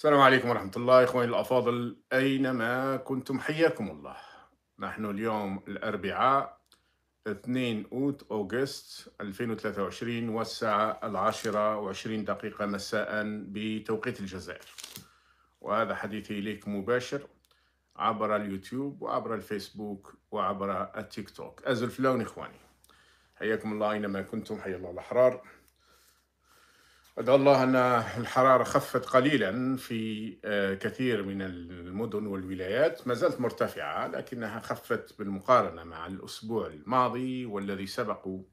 السلام عليكم ورحمة الله إخواني الأفاضل أينما كنتم حياكم الله نحن اليوم الأربعاء 2 أوت أوغست 2023 والساعة العاشرة وعشرين دقيقة مساء بتوقيت الجزائر وهذا حديثي إليك مباشر عبر اليوتيوب وعبر الفيسبوك وعبر التيك توك أزل فلون إخواني حياكم الله أينما كنتم حيا الله الأحرار أدعو الله أن الحرارة خفت قليلا في آه، كثير من المدن والولايات ما زالت مرتفعة لكنها خفت بالمقارنة مع الأسبوع الماضي والذي سبقه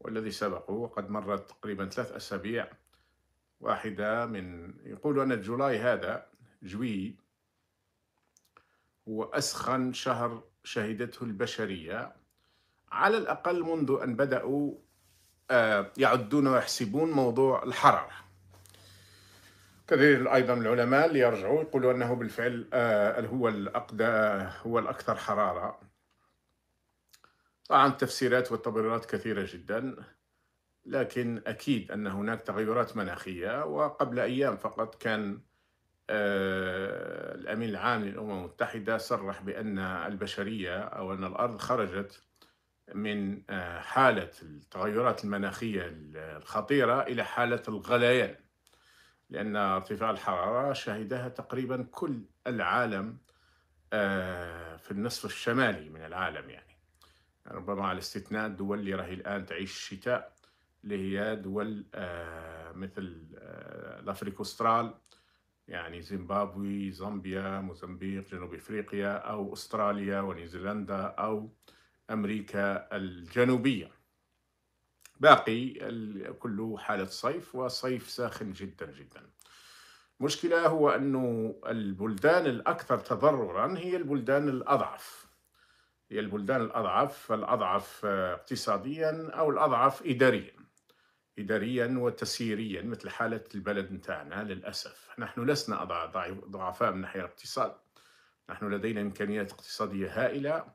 والذي سبقه وقد مرت تقريبا ثلاث أسابيع واحدة من يقولوا أن جولاي هذا جوي هو أسخن شهر شهدته البشرية على الأقل منذ أن بدأوا آه، يعدون ويحسبون موضوع الحرارة كثير أيضا العلماء اللي يرجعوا يقولوا أنه بالفعل آه، هو الأقدى هو الأكثر حرارة طبعا التفسيرات والتبريرات كثيرة جدا لكن أكيد أن هناك تغيرات مناخية وقبل أيام فقط كان آه، الأمين العام للأمم المتحدة صرح بأن البشرية أو أن الأرض خرجت من آه، حالة التغيرات المناخية الخطيرة إلى حالة الغليان لأن ارتفاع الحرارة شهدها تقريبا كل العالم آه، في النصف الشمالي من العالم يعني ربما على استثناء الدول اللي راهي الآن تعيش الشتاء اللي هي دول آه، مثل الأفريق أسترال يعني زيمبابوي زامبيا موزمبيق جنوب افريقيا او استراليا ونيوزيلندا او أمريكا الجنوبية باقي كله حالة صيف وصيف ساخن جدا جدا مشكلة هو أن البلدان الأكثر تضررا هي البلدان الأضعف هي البلدان الأضعف الأضعف اقتصاديا أو الأضعف إداريا إداريا وتسييريا مثل حالة البلد نتاعنا للأسف نحن لسنا ضعفاء من ناحية الاقتصاد نحن لدينا إمكانيات اقتصادية هائلة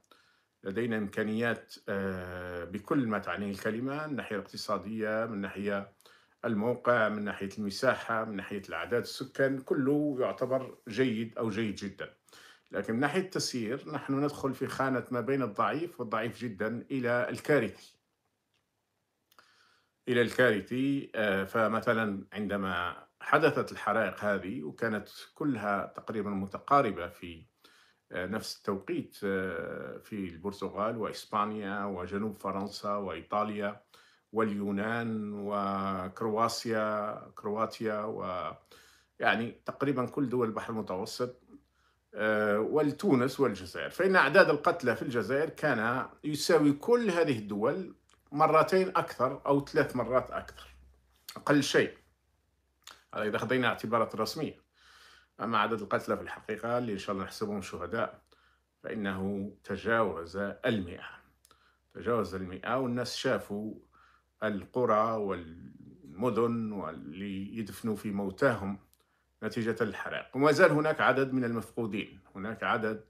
لدينا إمكانيات آه، بكل ما تعنيه الكلمة من الناحية الاقتصادية من ناحية الموقع من ناحية المساحة من ناحية الأعداد السكان كله يعتبر جيد أو جيد جدا لكن من ناحية التسيير نحن ندخل في خانة ما بين الضعيف والضعيف جدا إلى الكارثي إلى الكارثي آه، فمثلا عندما حدثت الحرائق هذه وكانت كلها تقريبا متقاربة في نفس التوقيت آه، في البرتغال وإسبانيا وجنوب فرنسا وإيطاليا واليونان وكرواتيا كرواتيا و يعني تقريبا كل دول البحر المتوسط آه، والتونس والجزائر فإن أعداد القتلى في الجزائر كان يساوي كل هذه الدول مرتين أكثر أو ثلاث مرات أكثر أقل شيء هذا إذا خذينا اعتبارات رسمية أما عدد القتلى في الحقيقة اللي إن شاء الله نحسبهم شهداء فإنه تجاوز المئة تجاوز المئة والناس شافوا القرى والمدن واللي يدفنوا في موتاهم نتيجة الحرائق وما زال هناك عدد من المفقودين هناك عدد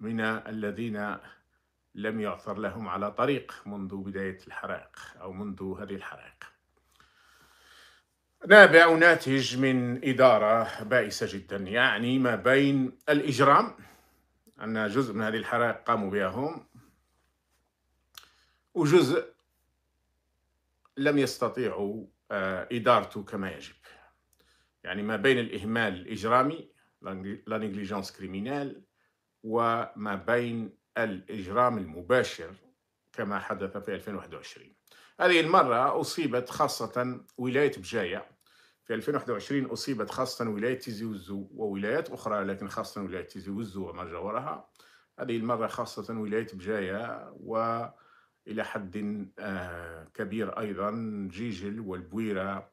من الذين لم يعثر لهم على طريق منذ بداية الحرائق أو منذ هذه الحرائق نابع ناتج من إدارة بائسة جدا يعني ما بين الإجرام أن جزء من هذه الحرائق قاموا بها هم وجزء لم يستطيعوا آه، إدارته كما يجب يعني ما بين الإهمال الإجرامي لا نيجليجونس كريمينال وما بين الإجرام المباشر كما حدث في 2021 هذه المرة أصيبت خاصة ولاية بجاية في 2021 أصيبت خاصة ولاية تيزي وزو وولايات أخرى لكن خاصة ولاية تيزي وزو وما جاورها هذه المرة خاصة ولاية بجاية وإلى حد آه، كبير أيضا جيجل والبويرة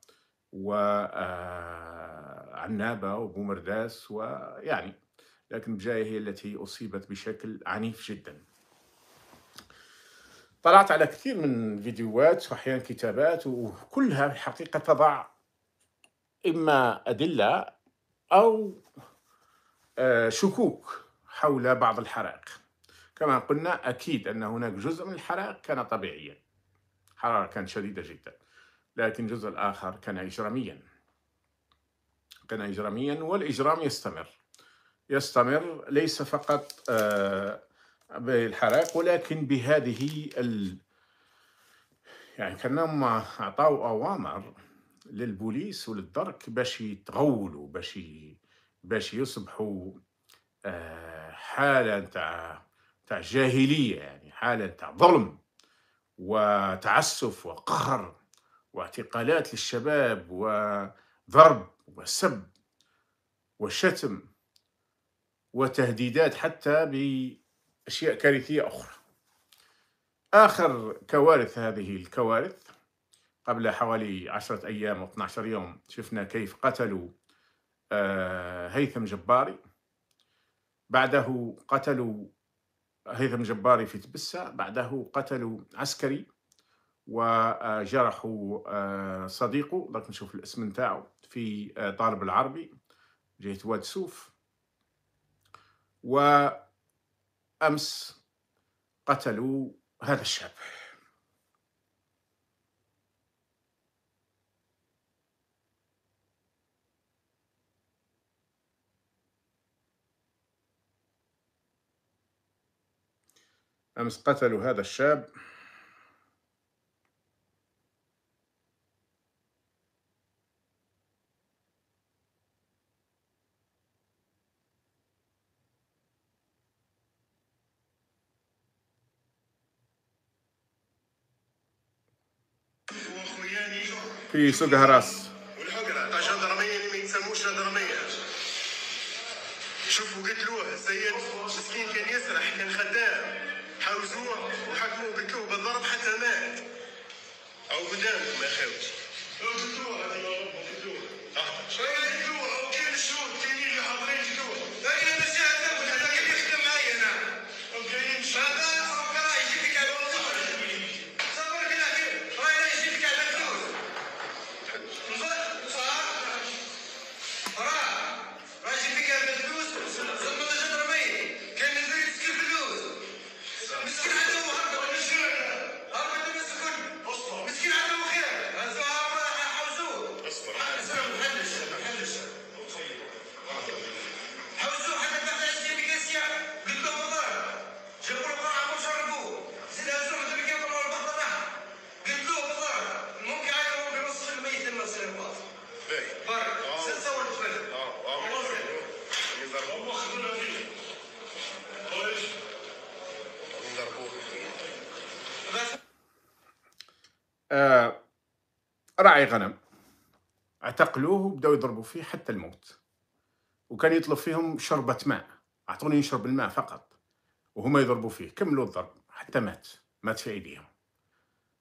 وعنابة آه، وبومرداس ويعني لكن بجاية هي التي أصيبت بشكل عنيف جدا طلعت على كثير من فيديوهات وأحيانا كتابات وكلها في الحقيقة تضع إما أدلة أو آه، شكوك حول بعض الحرائق كما قلنا أكيد أن هناك جزء من الحرائق كان طبيعيا حرارة كانت شديدة جدا لكن الجزء الآخر كان إجراميا كان إجراميا والإجرام يستمر يستمر ليس فقط آه، بالحرائق ولكن بهذه ال... يعني كأنهم أعطوا أوامر للبوليس وللدرك باش يتغولوا باش باش يصبحوا آه، حاله نتاع تاع جاهليه يعني حاله نتاع ظلم وتعسف وقهر واعتقالات للشباب وضرب وسب وشتم وتهديدات حتى باشياء كارثيه اخرى اخر كوارث هذه الكوارث قبل حوالي عشرة أيام أو 12 يوم شفنا كيف قتلوا آه، هيثم جباري بعده قتلوا هيثم جباري في تبسة بعده قتلوا عسكري وجرحوا آه، صديقه لكن نشوف الاسم نتاعو في آه، طالب العربي جهة واد سوف وأمس قتلوا هذا الشاب أمس قتلوا هذا الشاب في سوق هراس والحقرة جندرمية اللي ما يتسموش جندرمية شوفوا قتلوه السيد مسكين كان يسرح كان خدام حتى مات او بدم يا خاوتي. راعي غنم اعتقلوه وبداو يضربوا فيه حتى الموت وكان يطلب فيهم شربة ماء اعطوني نشرب الماء فقط وهما يضربوا فيه كملوا الضرب حتى مات مات في ايديهم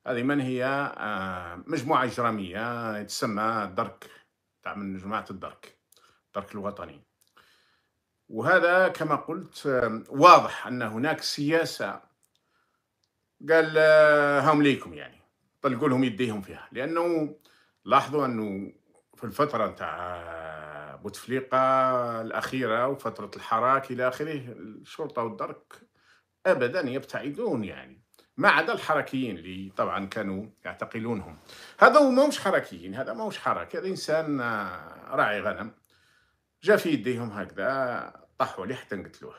هذه من هي آه، مجموعة إجرامية تسمى الدرك تاع من جماعة الدرك الدرك الوطني وهذا كما قلت آه، واضح أن هناك سياسة قال آه، هاهم ليكم يعني طلقوا لهم يديهم فيها لانه لاحظوا انه في الفتره نتاع بوتفليقه الاخيره وفتره الحراك الى اخره الشرطه والدرك ابدا يبتعدون يعني ما عدا الحركيين اللي طبعا كانوا يعتقلونهم هذا هو ماهوش حركيين هذا ماهوش حركه هذا انسان راعي غنم جا في يديهم هكذا طحوا عليه حتى نقتلوه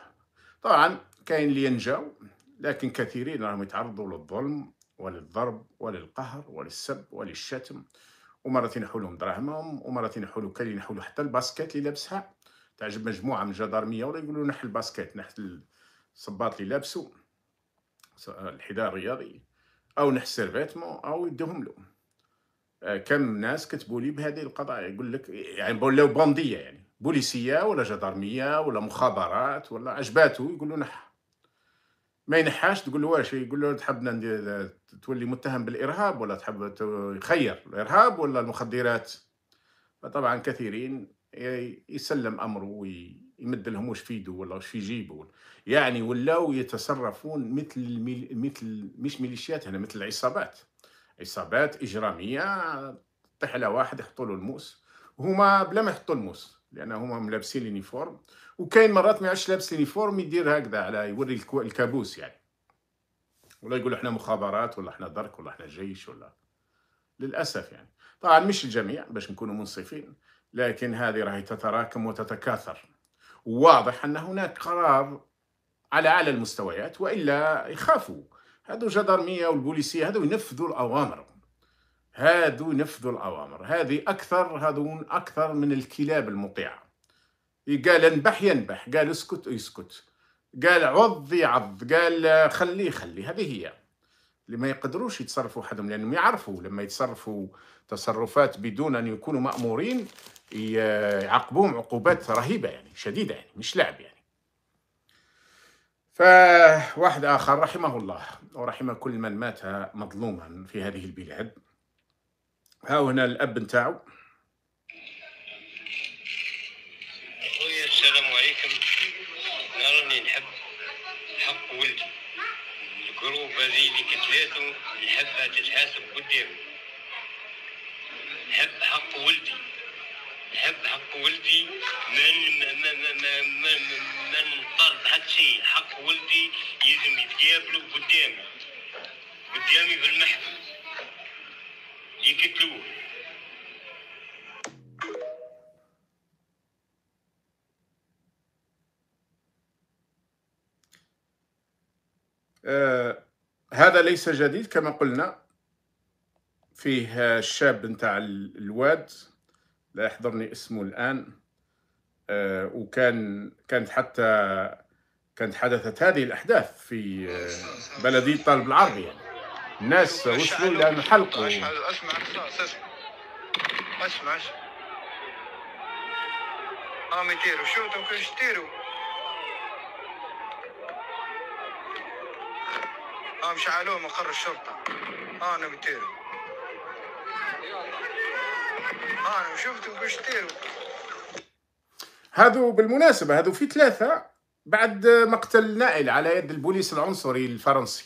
طبعا كاين اللي ينجاو لكن كثيرين راهم يتعرضوا للظلم وللضرب وللقهر وللسب وللشتم ومرات ينحوا لهم دراهمهم ومرات ينحوا كاين ينحوا حتى الباسكيت اللي لابسها تعجب مجموعه من الجدارميه ولا يقولوا نح الباسكيت نحل الصباط اللي لابسو الحذاء الرياضي او نح السيرفيتمون او يدهم له آه، كم ناس كتبوا لي بهذه القضايا يقول لك يعني ولاو بونديه يعني بوليسيه ولا جدارميه ولا مخابرات ولا عجباتو يقولوا نح ما ينحاش تقول له واش يقول له تحب تولي متهم بالارهاب ولا تحب يخير الارهاب ولا المخدرات فطبعا كثيرين يسلم امره ويمد لهم واش في يده ولا واش في جيبه يعني ولاو يتصرفون مثل مثل مش ميليشيات هنا يعني مثل العصابات عصابات اجراميه طيح على واحد يحطوا له الموس هما بلا ما يحطوا الموس لان هما ملابسين اليونيفورم وكاين مرات ما يعرفش لابس لينيفورم يدير هكذا على يوري الكابوس يعني ولا يقول احنا مخابرات ولا احنا درك ولا احنا جيش ولا للاسف يعني طبعا مش الجميع باش نكونوا منصفين لكن هذه راهي تتراكم وتتكاثر واضح ان هناك قرار على اعلى المستويات والا يخافوا هذو جدرميه والبوليسيه هذو ينفذوا الاوامر هذو ينفذوا الاوامر هذه اكثر هذون اكثر من الكلاب المطيعه قال انبح ينبح قال اسكت يسكت قال عض يعض قال خليه خليه هذه هي اللي ما يقدروش يتصرفوا حدهم لانهم يعرفوا لما يتصرفوا تصرفات بدون ان يكونوا مامورين يعاقبوهم عقوبات رهيبه يعني شديده يعني مش لعب يعني فواحد اخر رحمه الله ورحم كل من مات مظلوما في هذه البلاد ها هنا الاب نتاعو وزيدي كتلاتو الحبة تتحاسب قدامي الحب حق ولدي الحب حق ولدي من من من من طرد حد شيء حق ولدي يزم يتقابلوا قدامي قدامي في المحكمة يقتلوه آه هذا ليس جديد كما قلنا فيه الشاب نتاع الواد لا يحضرني اسمه الآن آه، وكان كانت حتى كانت حدثت هذه الأحداث في آه، بلدية طالب العربي الناس وصلوا إلى الحلقه أسمع أسمع أسمع اسمع اسمع اسمع دوك يطيروا آه، مش شعلوه مقر الشرطة أنا آه أنا شفتهم بشتير هذو بالمناسبة هذو في ثلاثة بعد مقتل نائل على يد البوليس العنصري الفرنسي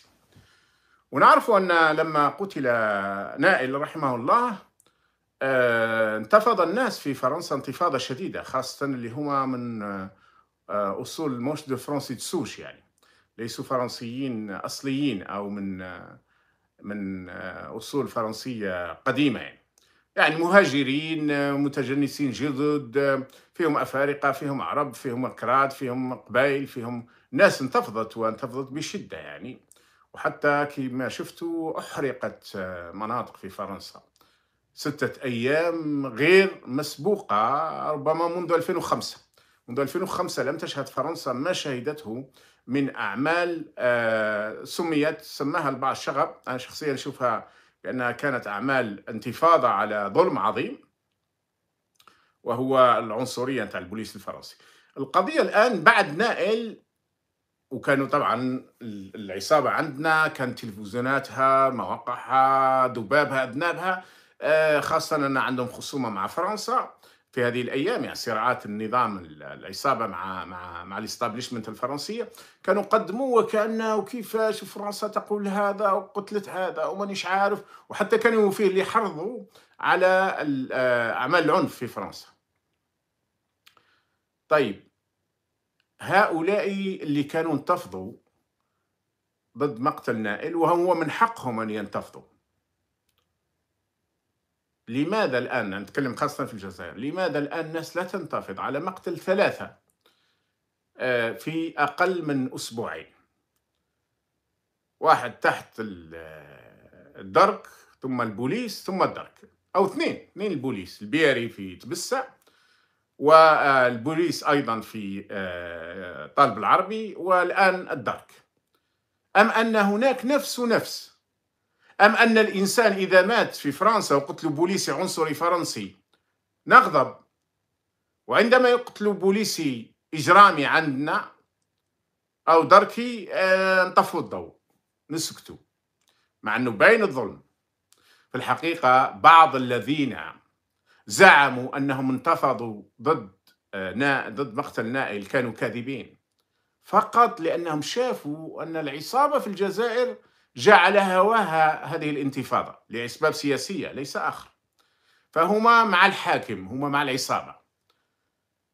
ونعرف أن لما قتل نائل رحمه الله آه، انتفض الناس في فرنسا انتفاضة شديدة خاصة اللي هما من آه، أصول موش دو فرنسي تسوش يعني ليسوا فرنسيين اصليين او من من اصول فرنسيه قديمه يعني يعني مهاجرين متجنسين جدد فيهم افارقه فيهم عرب فيهم اكراد فيهم قبائل فيهم ناس انتفضت وانتفضت بشده يعني وحتى كما شفتوا احرقت مناطق في فرنسا ستة أيام غير مسبوقة ربما منذ 2005 منذ 2005 لم تشهد فرنسا ما شهدته من أعمال آه، سميت سماها البعض شغب أنا شخصيا أشوفها بأنها كانت أعمال انتفاضة على ظلم عظيم وهو العنصرية نتاع البوليس الفرنسي القضية الآن بعد نائل وكانوا طبعا العصابة عندنا كان تلفزيوناتها مواقعها ذبابها أذنابها آه، خاصة أن عندهم خصومة مع فرنسا في هذه الايام يعني صراعات النظام العصابه مع مع مع الاستابليشمنت الفرنسيه كانوا قدموا وكانه كيفاش فرنسا تقول هذا وقتلت هذا ومانيش عارف وحتى كانوا فيه اللي حرضوا على آه، اعمال العنف في فرنسا. طيب هؤلاء اللي كانوا انتفضوا ضد مقتل نائل وهو من حقهم ان ينتفضوا لماذا الآن نتكلم خاصة في الجزائر لماذا الآن الناس لا تنتفض على مقتل ثلاثة آه، في أقل من أسبوعين واحد تحت آه، الدرك ثم البوليس ثم الدرك أو اثنين اثنين البوليس البياري في تبسة والبوليس أيضا في آه، طالب العربي والآن الدرك أم أن هناك نفس نفس أم أن الإنسان إذا مات في فرنسا وقتل بوليسي عنصري فرنسي نغضب وعندما يقتل بوليسي إجرامي عندنا أو دركي آه، نطفوا الضوء نسكتوا مع أنه باين الظلم في الحقيقة بعض الذين زعموا أنهم انتفضوا ضد آه، ضد مقتل نائل كانوا كاذبين فقط لأنهم شافوا أن العصابة في الجزائر جعل هواها هذه الانتفاضة لأسباب سياسية ليس آخر فهما مع الحاكم هما مع العصابة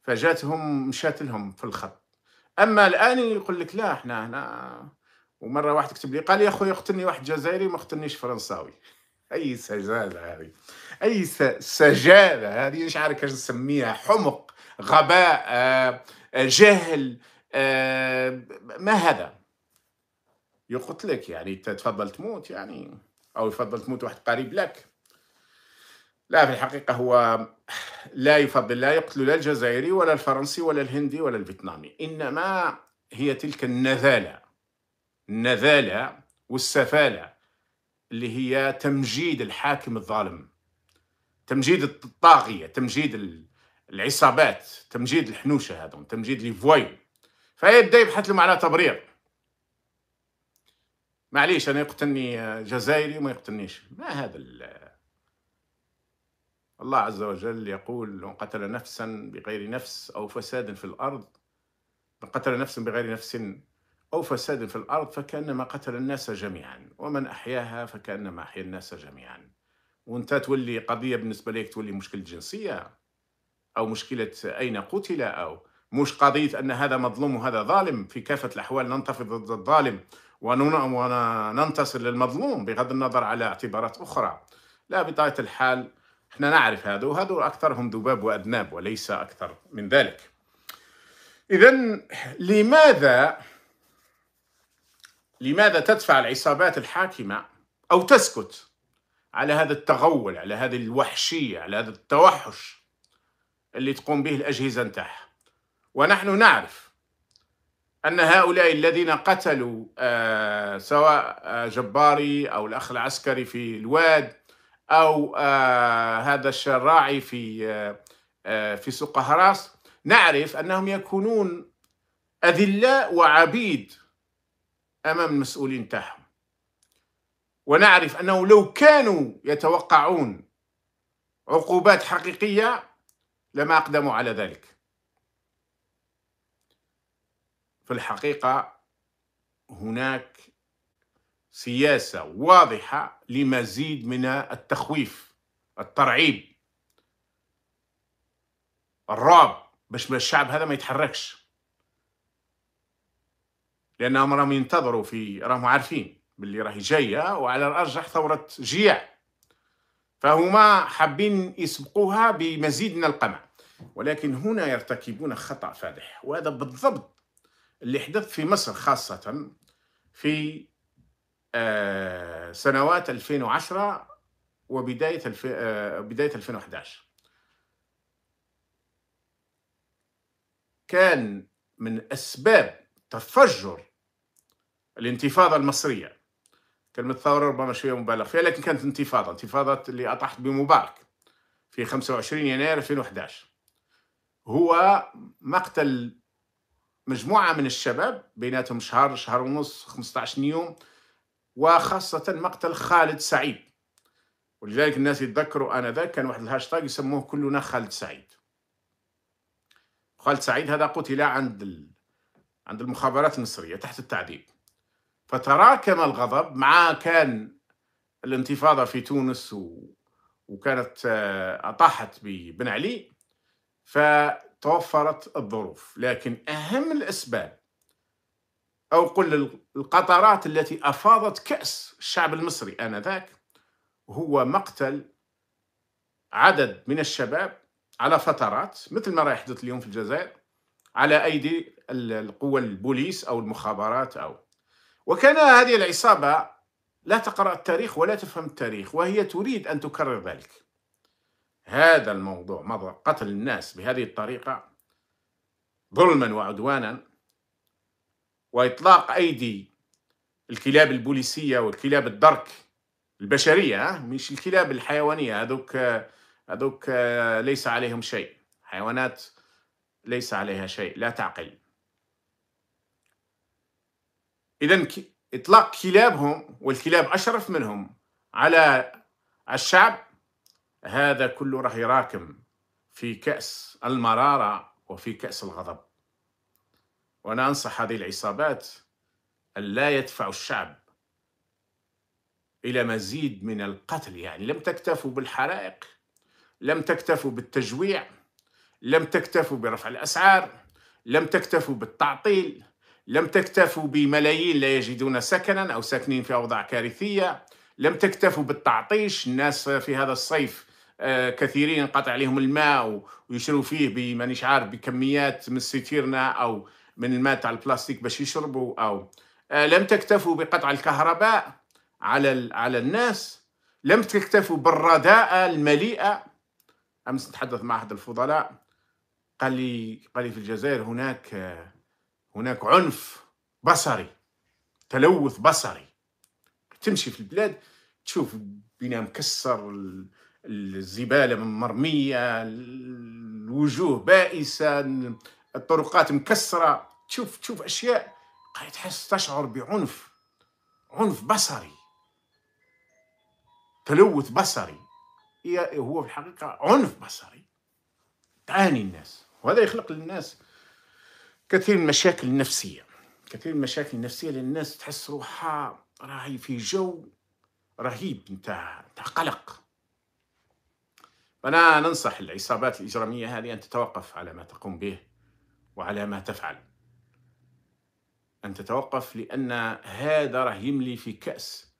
فجاتهم مشات لهم في الخط أما الآن يقول لك لا احنا هنا ومرة واحد كتب لي قال يا أخوي اقتلني واحد جزائري ما اقتلنيش فرنساوي أي سجادة هذه أي سجادة هذه مش عارف كيف نسميها حمق غباء آه، جهل آه، ما هذا يقتلك يعني تفضل تموت يعني أو يفضل تموت واحد قريب لك لا في الحقيقة هو لا يفضل لا يقتل لا الجزائري ولا الفرنسي ولا الهندي ولا الفيتنامي إنما هي تلك النذالة النذالة والسفالة اللي هي تمجيد الحاكم الظالم تمجيد الطاغية تمجيد العصابات تمجيد الحنوشة هذون تمجيد لي فوي فيبدا يبحث لهم على تبرير معليش انا يقتلني آه، جزائري وما يقتلنيش ما هذا الله عز وجل يقول من قتل نفسا بغير نفس او فساد في الارض من قتل نفسا بغير نفس او فساد في الارض فكانما قتل الناس جميعا ومن احياها فكانما احيا الناس جميعا وانت تولي قضيه بالنسبه لك تولي مشكله جنسيه او مشكله اين قتل او مش قضيه ان هذا مظلوم وهذا ظالم في كافه الاحوال ننتفض ضد الظالم وننتصر للمظلوم بغض النظر على اعتبارات أخرى لا بطبيعة الحال احنا نعرف هذا وهذو أكثرهم ذباب وأذناب وليس أكثر من ذلك إذا لماذا لماذا تدفع العصابات الحاكمة أو تسكت على هذا التغول على هذه الوحشية على هذا التوحش اللي تقوم به الأجهزة نتاعها ونحن نعرف ان هؤلاء الذين قتلوا آه، سواء آه، جباري او الاخ العسكري في الواد او آه، هذا الشراعي في في سوق هراس نعرف انهم يكونون اذلاء وعبيد امام المسؤولين تاعهم ونعرف انه لو كانوا يتوقعون عقوبات حقيقيه لما اقدموا على ذلك في الحقيقة هناك سياسة واضحة لمزيد من التخويف الترعيب الرعب باش الشعب هذا ما يتحركش لأنهم راهم ينتظروا في راهم عارفين باللي راهي جاية وعلى الأرجح ثورة جياع فهما حابين يسبقوها بمزيد من القمع ولكن هنا يرتكبون خطأ فادح وهذا بالضبط اللي حدث في مصر خاصة في آه، سنوات 2010 وبداية آه، بداية 2011 كان من أسباب تفجر الانتفاضة المصرية كلمة ثورة ربما شوية مبالغ فيها لكن كانت انتفاضة انتفاضة اللي أطاحت بمبارك في 25 يناير 2011 هو مقتل مجموعة من الشباب بيناتهم شهر شهر ونص 15 يوم وخاصة مقتل خالد سعيد ولذلك الناس يتذكروا آنذاك كان واحد الهاشتاج يسموه كلنا خالد سعيد خالد سعيد هذا قتل عند ال... عند المخابرات المصرية تحت التعذيب فتراكم الغضب مع كان الانتفاضة في تونس و... وكانت آه، أطاحت ببن علي ف توفرت الظروف لكن أهم الأسباب أو قل القطرات التي أفاضت كأس الشعب المصري آنذاك هو مقتل عدد من الشباب على فترات مثل ما راح يحدث اليوم في الجزائر على أيدي القوى البوليس أو المخابرات أو وكان هذه العصابة لا تقرأ التاريخ ولا تفهم التاريخ وهي تريد أن تكرر ذلك هذا الموضوع مضى قتل الناس بهذه الطريقة ظلما وعدوانا وإطلاق أيدي الكلاب البوليسية والكلاب الدرك البشرية مش الكلاب الحيوانية هذوك هذوك آه، ليس عليهم شيء حيوانات ليس عليها شيء لا تعقل إذا إطلاق كلابهم والكلاب أشرف منهم على الشعب هذا كله راح يراكم في كأس المرارة وفي كأس الغضب وأنا أنصح هذه العصابات أن لا يدفع الشعب إلى مزيد من القتل يعني لم تكتفوا بالحرائق لم تكتفوا بالتجويع لم تكتفوا برفع الأسعار لم تكتفوا بالتعطيل لم تكتفوا بملايين لا يجدون سكنا أو ساكنين في أوضاع كارثية لم تكتفوا بالتعطيش الناس في هذا الصيف آه، كثيرين قطع عليهم الماء ويشربوا فيه بمانيش عارف بكميات من ستيرنا او من الماء تاع البلاستيك باش يشربوا او آه، لم تكتفوا بقطع الكهرباء على على الناس لم تكتفوا بالرداءة المليئة امس نتحدث مع احد الفضلاء قال لي قال لي في الجزائر هناك هناك عنف بصري تلوث بصري تمشي في البلاد تشوف بناء مكسر الزباله مرميه الوجوه بائسه الطرقات مكسره تشوف تشوف اشياء تحس تشعر بعنف عنف بصري تلوث بصري هو في الحقيقه عنف بصري تعاني الناس وهذا يخلق للناس كثير من المشاكل النفسيه كثير من المشاكل النفسيه للناس تحس روحها راهي في جو رهيب نتاع نتاع قلق فأنا ننصح العصابات الإجرامية هذه أن تتوقف على ما تقوم به وعلى ما تفعل أن تتوقف لأن هذا راه يملي في كأس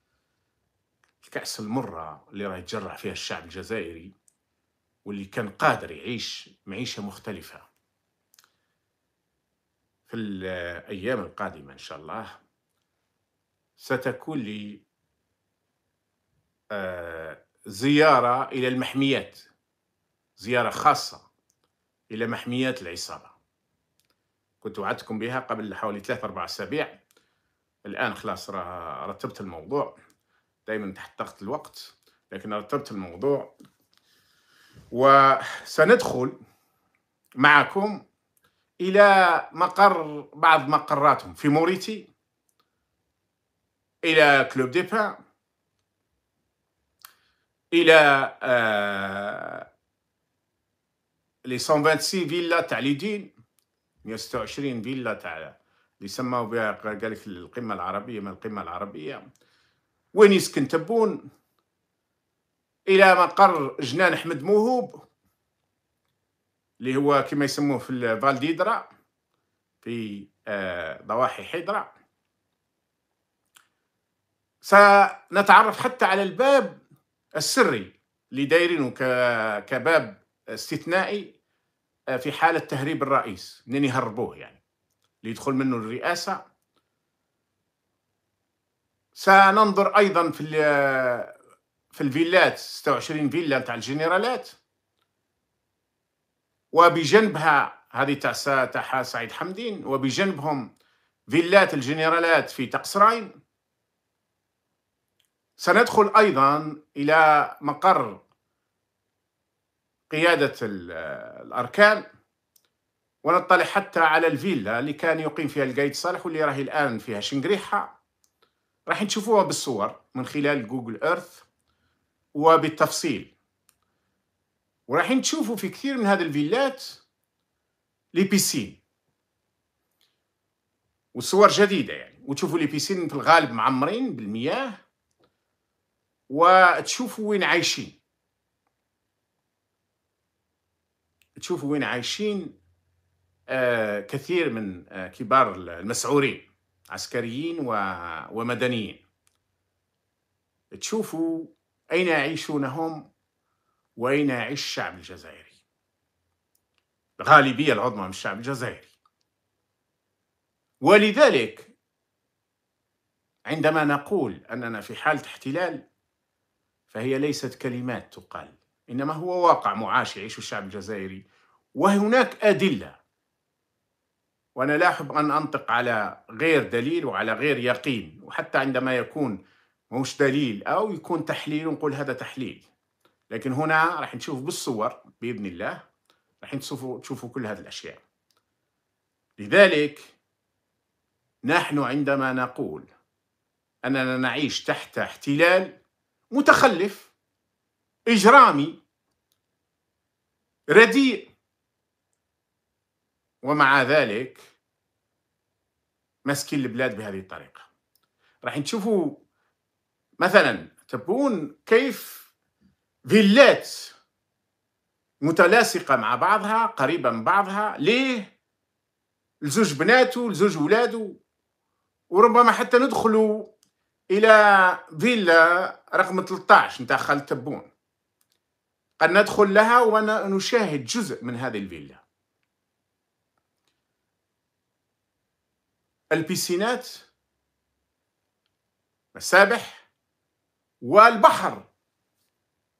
الكأس المرة اللي راه يتجرع فيها الشعب الجزائري واللي كان قادر يعيش معيشة مختلفة في الأيام القادمة إن شاء الله ستكون لي آه، زيارة إلى المحميات زيارة خاصة إلى محميات العصابة كنت وعدتكم بها قبل حوالي ثلاثة أربع أسابيع الآن خلاص رتبت الموضوع دائما تحت ضغط الوقت لكن رتبت الموضوع وسندخل معكم إلى مقر بعض مقراتهم في موريتي إلى كلوب ديبا إلى آه لي 126 فيلا تاع ليدين 126 فيلا تاع اللي سماو بها قال لك القمه العربيه من القمه العربيه وين يسكن تبون الى مقر جنان احمد موهوب اللي هو كما يسموه في الفال ديدرا في آه، ضواحي حيدرا سنتعرف حتى على الباب السري اللي دايرينه كباب استثنائي آه، في حالة تهريب الرئيس منين يهربوه يعني اللي يدخل منه الرئاسة سننظر أيضا في آه، في الفيلات 26 فيلا تاع الجنرالات وبجنبها هذه تاع تاع سعيد حمدين وبجنبهم فيلات الجنرالات في تقصراين سندخل أيضا إلى مقر قيادة الأركان ونطلع حتى على الفيلا اللي كان يقيم فيها القايد صالح واللي راهي الآن فيها شنقريحة راح نشوفوها بالصور من خلال جوجل ايرث وبالتفصيل وراح نشوفوا في كثير من هذه الفيلات لي بيسين وصور جديدة يعني وتشوفوا لي بيسين في الغالب معمرين بالمياه وتشوفوا وين عايشين تشوفوا وين عايشين آه، كثير من آه، كبار المسعورين عسكريين ومدنيين تشوفوا أين يعيشونهم وأين يعيش الشعب الجزائري الغالبية العظمى من الشعب الجزائري ولذلك عندما نقول أننا في حالة احتلال فهي ليست كلمات تقال إنما هو واقع معاش يعيشه الشعب الجزائري وهناك أدلة وأنا لا أحب أن أنطق على غير دليل وعلى غير يقين وحتى عندما يكون مش دليل أو يكون تحليل نقول هذا تحليل لكن هنا راح نشوف بالصور بإذن الله راح تشوفوا تشوفوا كل هذه الأشياء لذلك نحن عندما نقول أننا نعيش تحت احتلال متخلف إجرامي رديء ومع ذلك ماسكين البلاد بهذه الطريقة راح نشوفوا مثلا تبون كيف فيلات متلاصقة مع بعضها قريبة من بعضها ليه لزوج بناته لزوج ولاده وربما حتى ندخلوا إلى فيلا رقم 13 نتاع خالد تبون قد ندخل لها ونشاهد جزء من هذه الفيلا البيسينات مسابح والبحر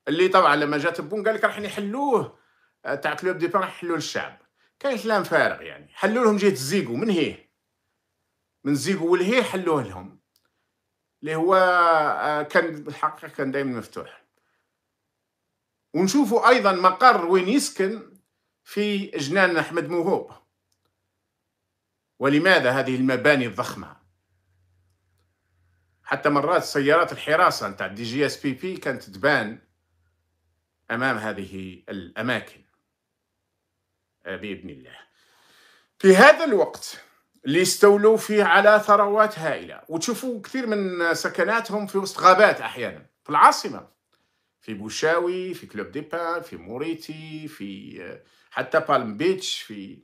اللي طبعا لما جات البون قال لك راح نحلوه آه، تاع كلوب دي بان حلوه للشعب كان كلام فارغ يعني حلوا لهم جهه زيغو من هي من زيغو والهي حلوه لهم اللي هو آه، كان الحقيقه كان دائما مفتوح ونشوفوا أيضا مقر وين يسكن في جنان أحمد موهوب ولماذا هذه المباني الضخمة حتى مرات سيارات الحراسة نتاع الدي جي اس بي بي كانت تبان أمام هذه الأماكن آه، بإذن الله في هذا الوقت اللي استولوا فيه على ثروات هائلة وتشوفوا كثير من سكناتهم في وسط غابات أحيانا في العاصمة في بوشاوي في كلوب ديبان في موريتي في آه، حتى بالم بيتش في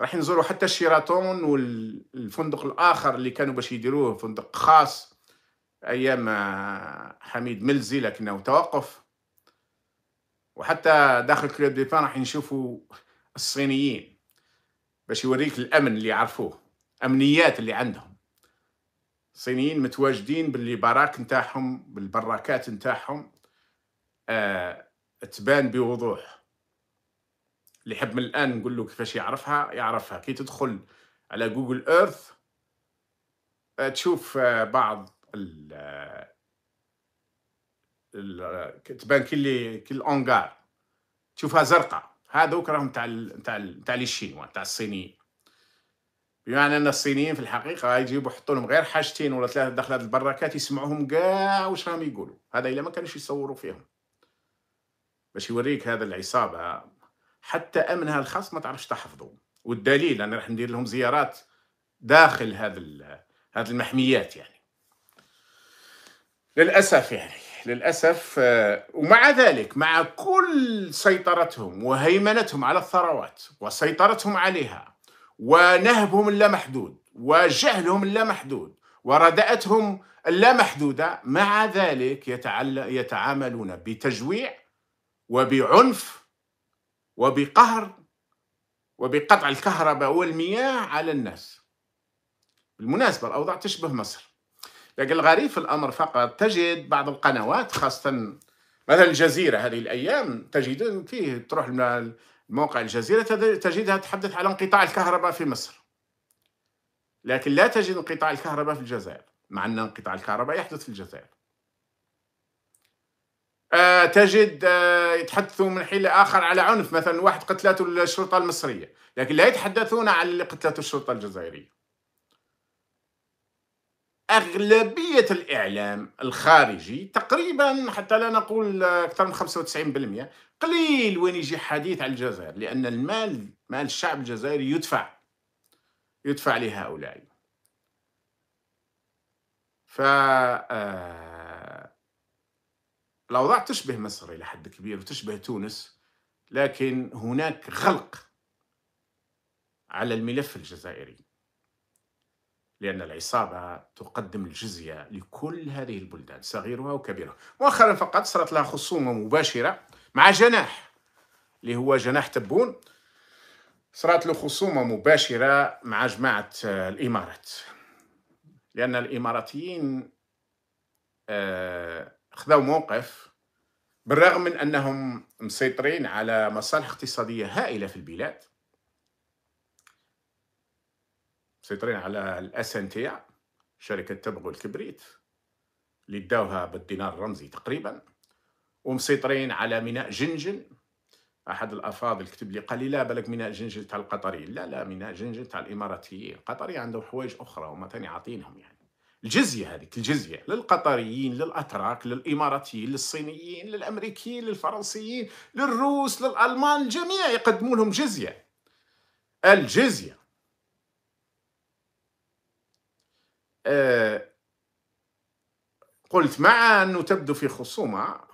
راح نزوروا حتى الشيراتون والفندق الاخر اللي كانوا باش يديروه فندق خاص ايام آه، حميد ملزي لكنه توقف وحتى داخل كلوب ديبان راح نشوفوا الصينيين باش يوريك الامن اللي يعرفوه امنيات اللي عندهم صينيين متواجدين باللي باراك نتاعهم بالبراكات نتاعهم آه تبان بوضوح اللي يحب من الان نقول له كيفاش يعرفها يعرفها كي تدخل على جوجل ايرث آه تشوف آه بعض ال آه، آه، تبان كل كل اونغار تشوفها زرقاء هذوك راهم تاع تاع تاع الشينوا تاع الصينيين يعني ان الصينيين في الحقيقه يجيبوا يحطوا لهم غير حاجتين ولا ثلاثه دخلات البراكات يسمعوهم كاع واش راهم يقولوا هذا الا ما كانوش يصوروا فيهم باش يوريك هذا العصابه حتى امنها الخاص ما تعرفش تحفظه والدليل انا راح ندير لهم زيارات داخل هذا هذه المحميات يعني للاسف يعني للاسف ومع ذلك مع كل سيطرتهم وهيمنتهم على الثروات وسيطرتهم عليها ونهبهم اللامحدود وجهلهم اللامحدود ورداءتهم اللامحدودة مع ذلك يتعاملون بتجويع وبعنف وبقهر وبقطع الكهرباء والمياه على الناس بالمناسبة الأوضاع تشبه مصر لكن الغريب في الأمر فقط تجد بعض القنوات خاصة مثلا الجزيرة هذه الأيام تجد فيه تروح موقع الجزيرة تجدها تحدث على انقطاع الكهرباء في مصر لكن لا تجد انقطاع الكهرباء في الجزائر مع أن انقطاع الكهرباء يحدث في الجزائر آه تجد آه يتحدثوا من حين لآخر على عنف مثلا واحد قتلته الشرطة المصرية لكن لا يتحدثون عن اللي قتلته الشرطة الجزائرية أغلبية الإعلام الخارجي تقريبا حتى لا نقول أكثر من 95% قليل وين يجي حديث على الجزائر لأن المال مال الشعب الجزائري يدفع يدفع لهؤلاء ف آه، الأوضاع تشبه مصر إلى حد كبير وتشبه تونس لكن هناك غلق على الملف الجزائري لأن العصابة تقدم الجزية لكل هذه البلدان صغيرها وكبيرها مؤخرا فقط صارت لها خصومة مباشرة مع جناح اللي هو جناح تبون صرات له خصومة مباشرة مع جماعة آه، الإمارات لأن الإماراتيين آه، خذوا موقف بالرغم من أنهم مسيطرين على مصالح اقتصادية هائلة في البلاد مسيطرين على الاس شركة تبغ الكبريت اللي داوها بالدينار الرمزي تقريبا ومسيطرين على ميناء جنجل احد الافاضل كتب لي قال لي لا بالك ميناء جنجل تاع القطريين لا لا ميناء جنجل تاع الاماراتيين القطريين عندهم حوايج اخرى هما ثاني عاطينهم يعني الجزيه هذيك الجزيه للقطريين للاتراك للاماراتيين للصينيين للامريكيين للفرنسيين للروس للالمان الجميع يقدموا لهم جزيه الجزيه أه قلت مع انه تبدو في خصومه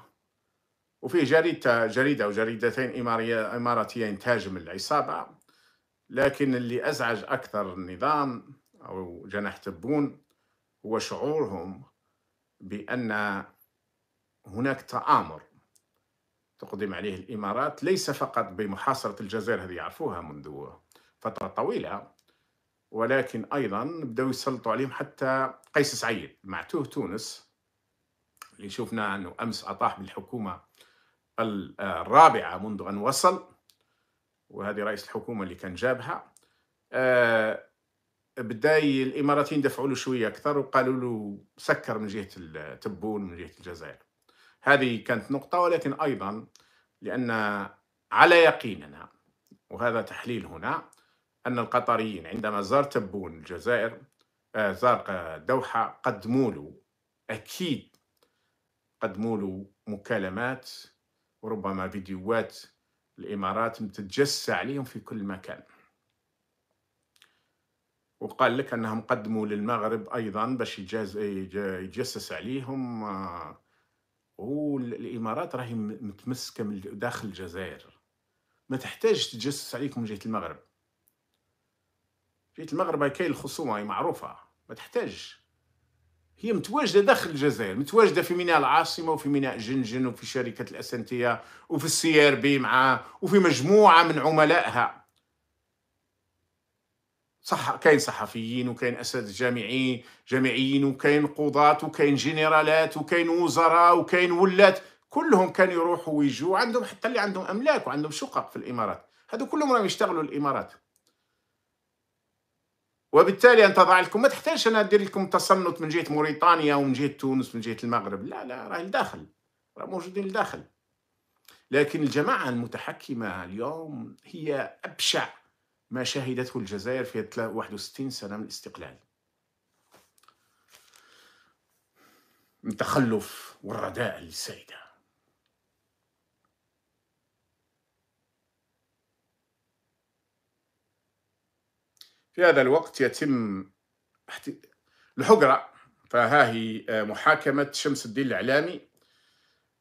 وفي جريدة جريدة أو جريدتين إمارية إماراتيين تهاجم العصابة لكن اللي أزعج أكثر النظام أو جناح تبون هو شعورهم بأن هناك تآمر تقدم عليه الإمارات ليس فقط بمحاصرة الجزائر هذه يعرفوها منذ فترة طويلة ولكن أيضا بدأوا يسلطوا عليهم حتى قيس سعيد معتوه تونس اللي شفنا أنه أمس أطاح بالحكومة الرابعة منذ أن وصل وهذه رئيس الحكومة اللي كان جابها آه، بدا الإماراتيين دفعوا له شوية أكثر وقالوا له سكر من جهة تبون من جهة الجزائر هذه كانت نقطة ولكن أيضا لأن على يقيننا وهذا تحليل هنا أن القطريين عندما زار تبون الجزائر آه، زار دوحة قدموا له أكيد قدموا له مكالمات وربما فيديوهات الإمارات متجسة عليهم في كل مكان وقال لك أنهم قدموا للمغرب أيضا باش يجسس عليهم آه، والإمارات راهي متمسكة من داخل الجزائر ما تحتاج تجسس عليكم جهة المغرب جهة المغرب كاين الخصومة هي معروفة ما تحتاجش هي متواجده داخل الجزائر متواجده في ميناء العاصمه وفي ميناء جنجن وفي شركه الاسنتيه وفي السي ار بي معاه وفي مجموعه من عملائها صح كاين صحفيين وكاين اساتذه جامعيين جامعيين وكاين قضاة وكاين جنرالات وكاين وزراء وكاين ولات كلهم كانوا يروحوا ويجوا عندهم حتى اللي عندهم املاك وعندهم شقق في الامارات هذو كلهم راهم يشتغلوا الامارات وبالتالي أنت ضع لكم ما تحتاجش أنا أدير لكم تصنت من جهة موريتانيا ومن جهة تونس ومن جهة المغرب لا لا راهي الداخل راه موجودين الداخل لكن الجماعة المتحكمة اليوم هي أبشع ما شهدته الجزائر في 61 سنة من الاستقلال التخلف والرداء السائده في هذا الوقت يتم الحجرة فها هي آه، محاكمة شمس الدين الإعلامي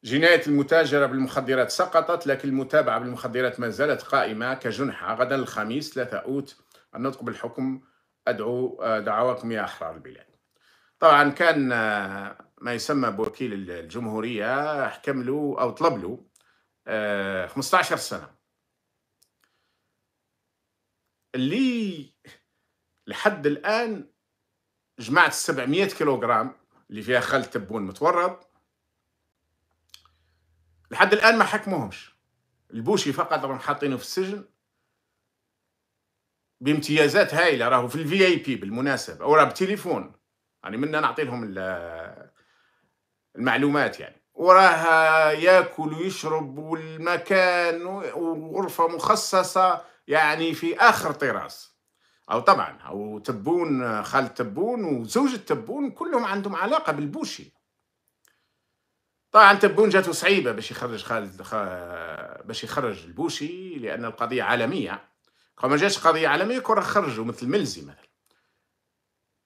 جناية المتاجرة بالمخدرات سقطت لكن المتابعة بالمخدرات ما زالت قائمة كجنحة غدا الخميس 3 أوت النطق بالحكم أدعو آه، دعواكم يا أحرار البلاد طبعا كان آه، ما يسمى بوكيل الجمهورية حكم له أو طلب له 15 سنة اللي لحد الآن جمعت 700 كيلوغرام اللي فيها خل تبون متورط لحد الآن ما حكموهمش البوشي فقط راهم حاطينه في السجن بامتيازات هائلة راهو في الفي اي بي بالمناسبة أو راه بتليفون يعني منا نعطي لهم المعلومات يعني وراها ياكل ويشرب والمكان وغرفة مخصصة يعني في آخر طراز او طبعا او تبون خالد تبون وزوجة تبون كلهم عندهم علاقه بالبوشي طبعا تبون جاته صعيبه باش يخرج خالد خ... باش يخرج البوشي لان القضيه عالميه كون ما جاش قضيه عالميه كره خرجوا مثل ملزي مثلا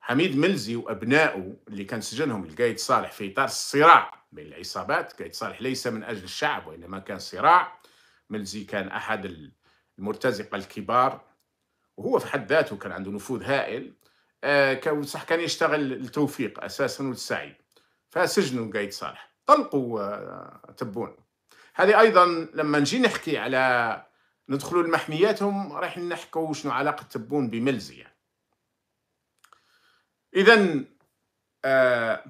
حميد ملزي وابنائه اللي كان سجنهم القايد صالح في اطار الصراع بين العصابات قايد صالح ليس من اجل الشعب وانما كان صراع ملزي كان احد المرتزقه الكبار وهو في حد ذاته كان عنده نفوذ هائل آه، صح كان يشتغل لتوفيق اساسا والسعي فسجنوا قايد صالح طلقوا آه، تبون هذه ايضا لما نجي نحكي على ندخلوا لمحمياتهم راح نحكوا شنو علاقه تبون بملزيه اذا آه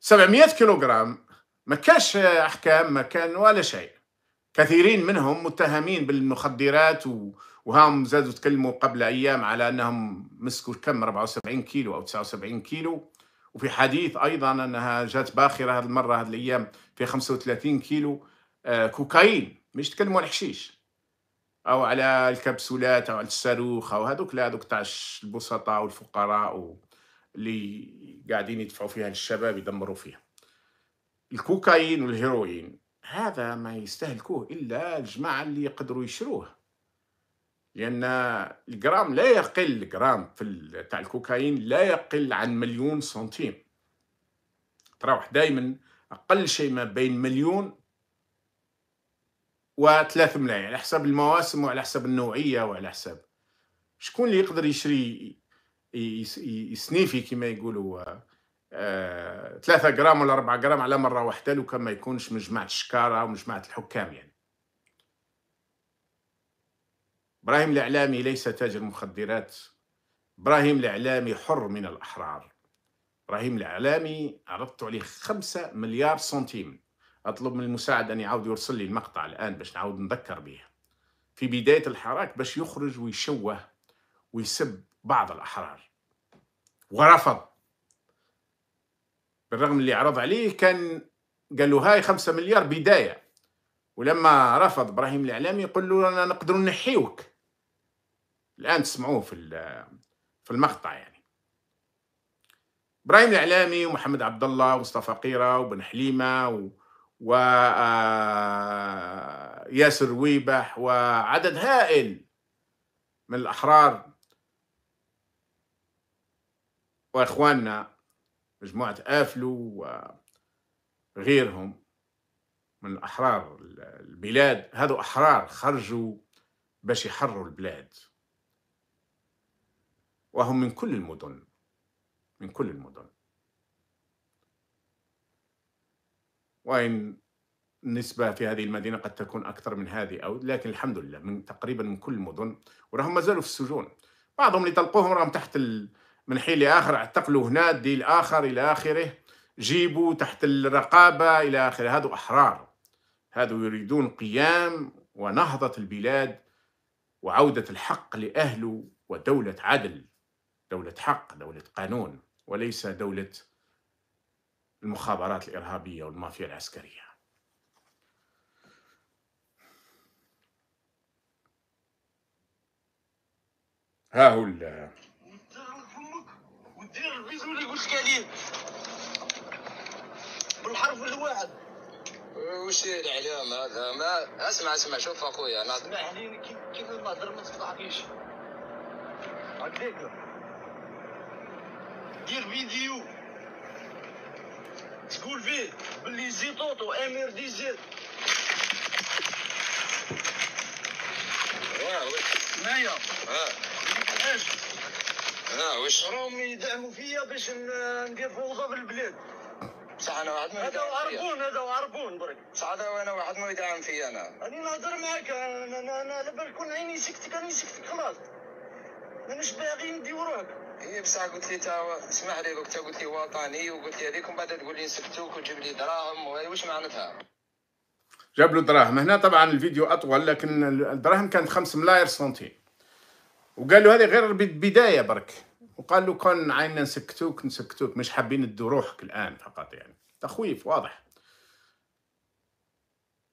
700 كيلوغرام ما كانش احكام ما كان ولا شيء كثيرين منهم متهمين بالمخدرات و وهم زادوا تكلموا قبل ايام على انهم مسكوا كم 74 كيلو او 79 كيلو وفي حديث ايضا انها جات باخره هذه المره هذه الايام في 35 كيلو آه، كوكايين مش تكلموا على الحشيش او على الكبسولات او على الصاروخ او هذوك لا هذوك تاع البسطاء والفقراء اللي قاعدين يدفعوا فيها للشباب يدمروا فيها الكوكايين والهيروين هذا ما يستهلكوه الا الجماعه اللي يقدروا يشروه لان الجرام لا يقل الجرام في تاع الكوكايين لا يقل عن مليون سنتيم تراوح دائما اقل شيء ما بين مليون و3 ملايين على حسب المواسم وعلى حسب النوعيه وعلى حسب شكون اللي يقدر يشري يسنيفي كما يقولوا آه 3 جرام ولا 4 جرام على مره واحده لو كان ما يكونش من جماعه الشكاره ومن جماعه الحكام يعني إبراهيم الإعلامي ليس تاجر مخدرات إبراهيم الإعلامي حر من الأحرار إبراهيم الإعلامي عرضت عليه خمسة مليار سنتيم أطلب من المساعد أن يعاود يرسل لي المقطع الآن باش نعاود نذكر به في بداية الحراك باش يخرج ويشوه ويسب بعض الأحرار ورفض بالرغم اللي عرض عليه كان قال له هاي خمسة مليار بداية ولما رفض إبراهيم الإعلامي يقول له أنا نقدر نحيوك الآن تسمعوه في في المقطع يعني إبراهيم الإعلامي ومحمد عبد الله ومصطفى قيرة وبن حليمة و... و آه، ياسر ويبح وعدد هائل من الأحرار وإخواننا مجموعة آفلو وغيرهم من أحرار البلاد هذو أحرار خرجوا باش يحرروا البلاد وهم من كل المدن من كل المدن وإن النسبة في هذه المدينة قد تكون أكثر من هذه أو لكن الحمد لله من تقريبا من كل المدن وراهم مازالوا في السجون بعضهم اللي طلقوهم راهم تحت من حين لآخر اعتقلوا هنا دي الآخر إلى آخره جيبوا تحت الرقابة إلى آخره هذو أحرار هذو يريدون قيام ونهضة البلاد وعودة الحق لأهله ودولة عدل دولة حق دولة قانون وليس دولة المخابرات الإرهابية والمافيا العسكرية ها هو ال ودير الفيديو اللي قلت عليه بالحرف الواحد وش العلام هذا ما اسمع اسمع شوف اخويا اسمعني كيف كيف ما تفضحنيش هكذاك دير فيديو تقول فيه بلي طوطو امير دي زيت واه معايا اه اه واش راهم يدعموا فيا باش ندير فوضى في البلاد بصح انا واحد ما هذا عربون هذا عربون برك بصح هذا انا واحد ما يدعم فيا انا راني نهضر معاك انا انا على بالك كون عيني سكتك راني سكتك خلاص مانيش باغي ندي نديروك هي إيه، بصح قلت لي تا اسمع لي دوك قلت لي وطني وقلت لي هذيك ومن بعد تقول لي نسكتوك وتجيب لي دراهم واش معناتها جاب له دراهم هنا طبعا الفيديو اطول لكن الدراهم كانت 5 ملاير سنتيم وقال له هذه غير بدايه برك وقال له كان عيننا نسكتوك نسكتوك مش حابين تدو روحك الان فقط يعني تخويف واضح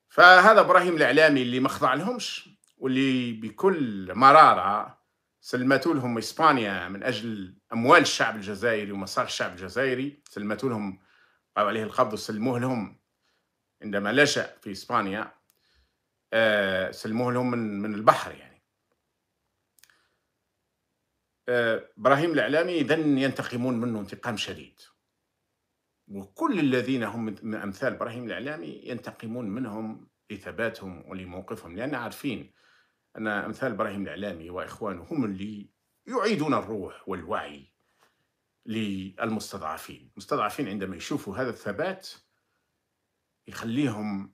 فهذا ابراهيم الاعلامي اللي ما خضع لهمش واللي بكل مراره سلمتوا لهم إسبانيا من أجل أموال الشعب الجزائري ومصالح الشعب الجزائري سلمتوا لهم قالوا عليه القبض وسلموه لهم عندما لجأ في إسبانيا آه، سلموه لهم من, من البحر يعني آه، إبراهيم الإعلامي إذا ينتقمون منه انتقام شديد وكل الذين هم من أمثال إبراهيم الإعلامي ينتقمون منهم لثباتهم ولموقفهم لأن عارفين أن أمثال إبراهيم الإعلامي وإخوانه هم اللي يعيدون الروح والوعي للمستضعفين المستضعفين عندما يشوفوا هذا الثبات يخليهم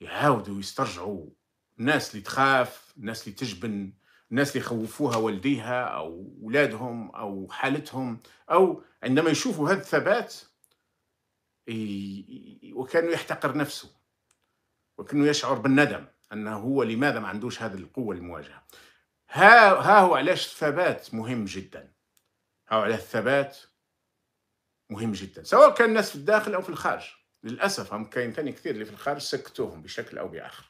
يعاودوا يسترجعوا الناس اللي تخاف الناس اللي تجبن الناس اللي خوفوها والديها أو أولادهم أو حالتهم أو عندما يشوفوا هذا الثبات وكانوا يحتقر نفسه وكانوا يشعر بالندم أنه هو لماذا ما عندوش هذه القوة للمواجهة ها, ها هو علاش الثبات مهم جدا ها هو علاش الثبات مهم جدا سواء كان الناس في الداخل أو في الخارج للأسف هم كاين ثاني كثير اللي في الخارج سكتوهم بشكل أو بآخر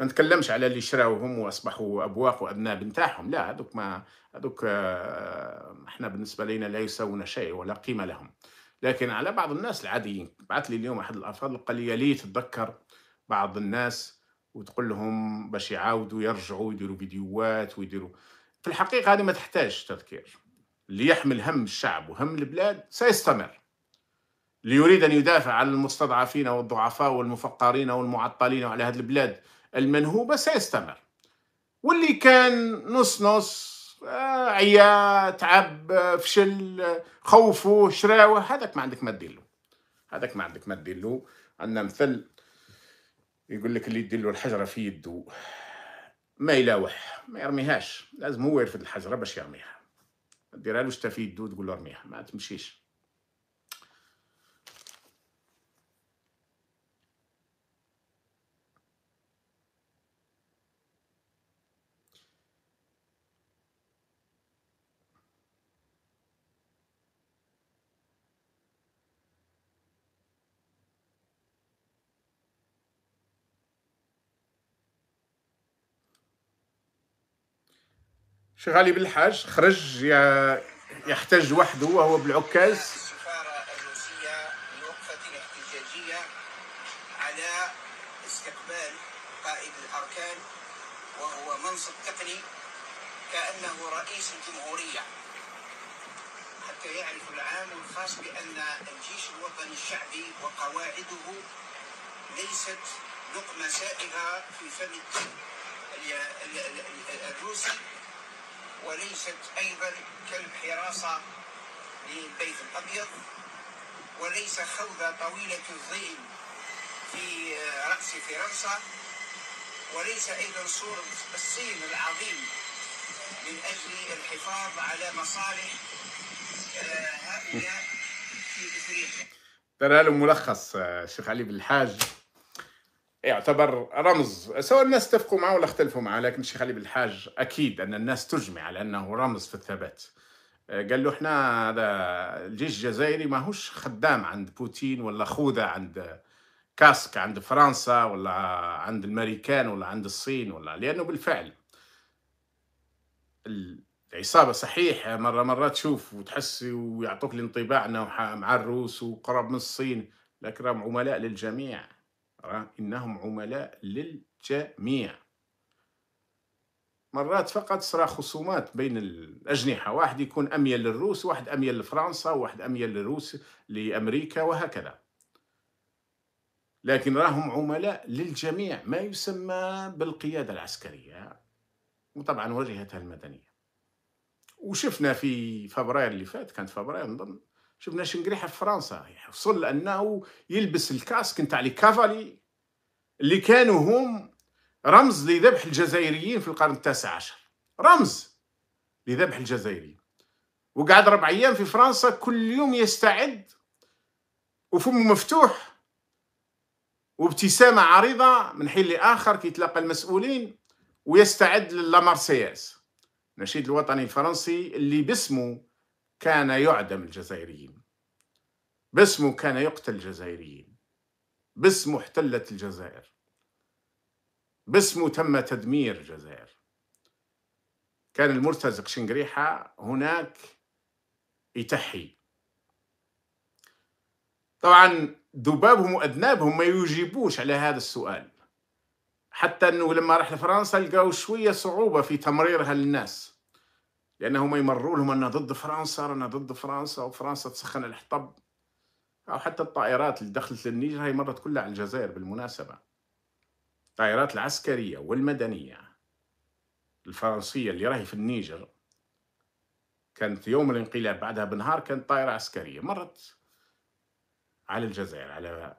ما نتكلمش على اللي شراوهم واصبحوا ابواق وابناء بنتاعهم لا هذوك ما هذوك آه، احنا بالنسبه لنا لا يساوون شيء ولا قيمه لهم لكن على بعض الناس العاديين بعث لي اليوم احد الافراد قال لي لي تتذكر بعض الناس وتقول لهم باش يعاودوا يرجعوا يديروا فيديوهات ويديروا في الحقيقه هذه ما تحتاج تذكير اللي يحمل هم الشعب وهم البلاد سيستمر اللي يريد ان يدافع عن المستضعفين والضعفاء والمفقرين والمعطلين وعلى هذه البلاد المنهوبه سيستمر واللي كان نص نص آه، عيا تعب آه، فشل خوفه شراوه هذاك ما عندك ما تدير له هذاك ما عندك ما تدير له عندنا مثل يقول لك اللي يدير له الحجره في يده ما يلاوح ما يرميهاش لازم هو يرفد الحجره باش يرميها ديرها له شتا في يده تقول له ارميها ما تمشيش شي غالي بالحاج خرج يحتج وحده وهو بالعكاز منصب تقني كأنه رئيس الجمهورية حتى يعرف العام الخاص بأن الجيش الوطني الشعبي وقواعده ليست لقمة سائغة في فم الروسي وليست أيضا كالحراسة للبيت الأبيض وليس خوذة طويلة الظل في رأس فرنسا وليس أيضا صورة الصين العظيم من أجل الحفاظ على مصالح هؤلاء آه، في إفريقيا ترى له ملخص الشيخ آه، علي بالحاج يعتبر رمز سواء الناس اتفقوا معه ولا اختلفوا معه لكن الشيخ علي بالحاج اكيد ان الناس تجمع على انه رمز في الثبات آه، قال له احنا هذا الجيش الجزائري ماهوش خدام عند بوتين ولا خوذه عند كاسك عند فرنسا ولا عند الامريكان ولا عند الصين ولا لانه بالفعل العصابه صحيح مره مرات تشوف وتحس ويعطوك الانطباع انه مع الروس وقرب من الصين لكن عملاء للجميع راه انهم عملاء للجميع مرات فقط صرا خصومات بين الاجنحه واحد يكون اميل للروس واحد اميل لفرنسا واحد اميل للروس لامريكا وهكذا لكن راهم عملاء للجميع ما يسمى بالقياده العسكريه وطبعا واجهتها المدنيه وشفنا في فبراير اللي فات كانت فبراير نظن شفنا شنقريحه في فرنسا وصل انه يلبس الكاسك نتاع لي كافالي اللي كانوا هم رمز لذبح الجزائريين في القرن التاسع عشر رمز لذبح الجزائريين وقعد ربع ايام في فرنسا كل يوم يستعد وفمه مفتوح وابتسامه عريضه من حين لاخر كي يتلقى المسؤولين ويستعد للا مارسياز النشيد الوطني الفرنسي اللي باسمه كان يعدم الجزائريين باسمه كان يقتل الجزائريين باسمه احتلت الجزائر باسمه تم تدمير الجزائر كان المرتزق شنقريحة هناك يتحي طبعا ذبابهم وأذنابهم ما يجيبوش على هذا السؤال حتى أنه لما راح لفرنسا لقاو شوية صعوبة في تمريرها للناس لانهم يمروا لهم انا ضد فرنسا رانا ضد فرنسا وفرنسا تسخن الحطب او حتى الطائرات اللي دخلت للنيجر هي مرت كلها على الجزائر بالمناسبه الطائرات العسكريه والمدنيه الفرنسيه اللي راهي في النيجر كانت يوم الانقلاب بعدها بنهار كانت طائره عسكريه مرت على الجزائر على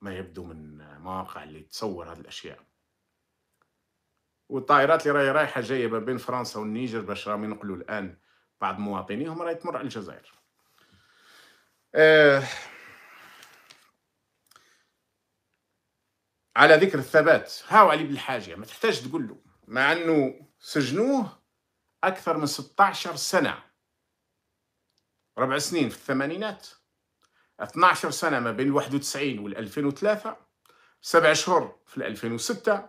ما يبدو من مواقع اللي تصور هذه الاشياء والطائرات اللي راهي رايحه جايه ما بين فرنسا والنيجر باش راهم ينقلوا الان بعض مواطنيهم راهي تمر على الجزائر آه على ذكر الثبات هاو علي بن الحاجة ما تحتاج تقول له مع أنه سجنوه أكثر من 16 سنة ربع سنين في الثمانينات 12 سنة ما بين 91 وال 2003 سبع شهور في 2006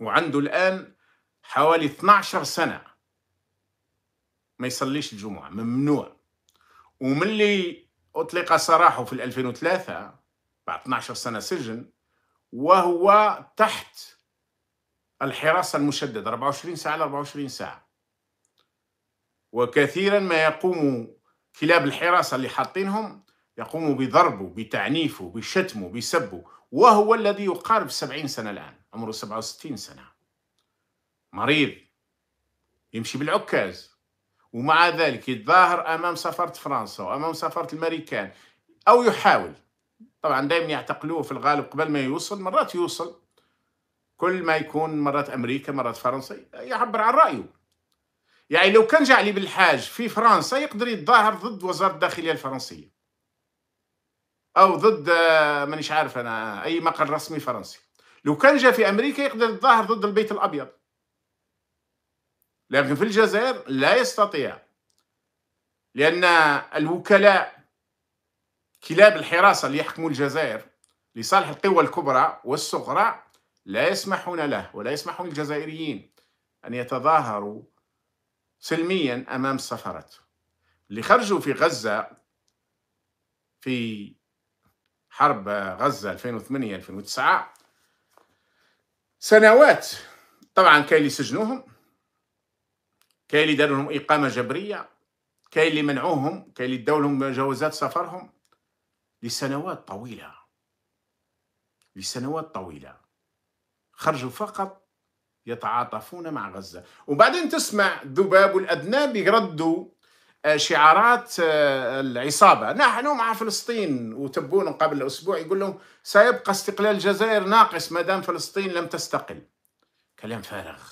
وعنده الآن حوالي 12 سنة ما يصليش الجمعة ممنوع ومن اللي أطلق سراحه في 2003 بعد 12 سنة سجن وهو تحت الحراسة المشددة 24 ساعة على 24 ساعة وكثيرا ما يقوم كلاب الحراسة اللي حاطينهم يقوم بضربه بتعنيفه بشتمه بسبه وهو الذي يقارب 70 سنة الآن عمره 67 سنة مريض يمشي بالعكاز ومع ذلك يتظاهر أمام سفارة فرنسا وأمام سفارة الأمريكان أو يحاول طبعا دائما يعتقلوه في الغالب قبل ما يوصل مرات يوصل كل ما يكون مرات أمريكا مرات فرنسا يعبر عن رأيه يعني لو كان جعلي بالحاج في فرنسا يقدر يتظاهر ضد وزارة الداخلية الفرنسية أو ضد آه، مانيش عارف أنا أي مقر رسمي فرنسي لو كان جا في امريكا يقدر يتظاهر ضد البيت الابيض لكن في الجزائر لا يستطيع لان الوكلاء كلاب الحراسه اللي يحكموا الجزائر لصالح القوى الكبرى والصغرى لا يسمحون له ولا يسمحون الجزائريين ان يتظاهروا سلميا امام السفرات اللي خرجوا في غزه في حرب غزه 2008 2009 سنوات طبعا كاين اللي سجنوهم كاين اللي دارولهم لهم اقامه جبريه كاين اللي منعوهم كاين اللي داو لهم جوازات سفرهم لسنوات طويله لسنوات طويله خرجوا فقط يتعاطفون مع غزه وبعدين تسمع ذباب والادناب يردوا آه، شعارات آه، العصابه نحن مع فلسطين وتبون قبل اسبوع يقول لهم سيبقى استقلال الجزائر ناقص ما دام فلسطين لم تستقل كلام فارغ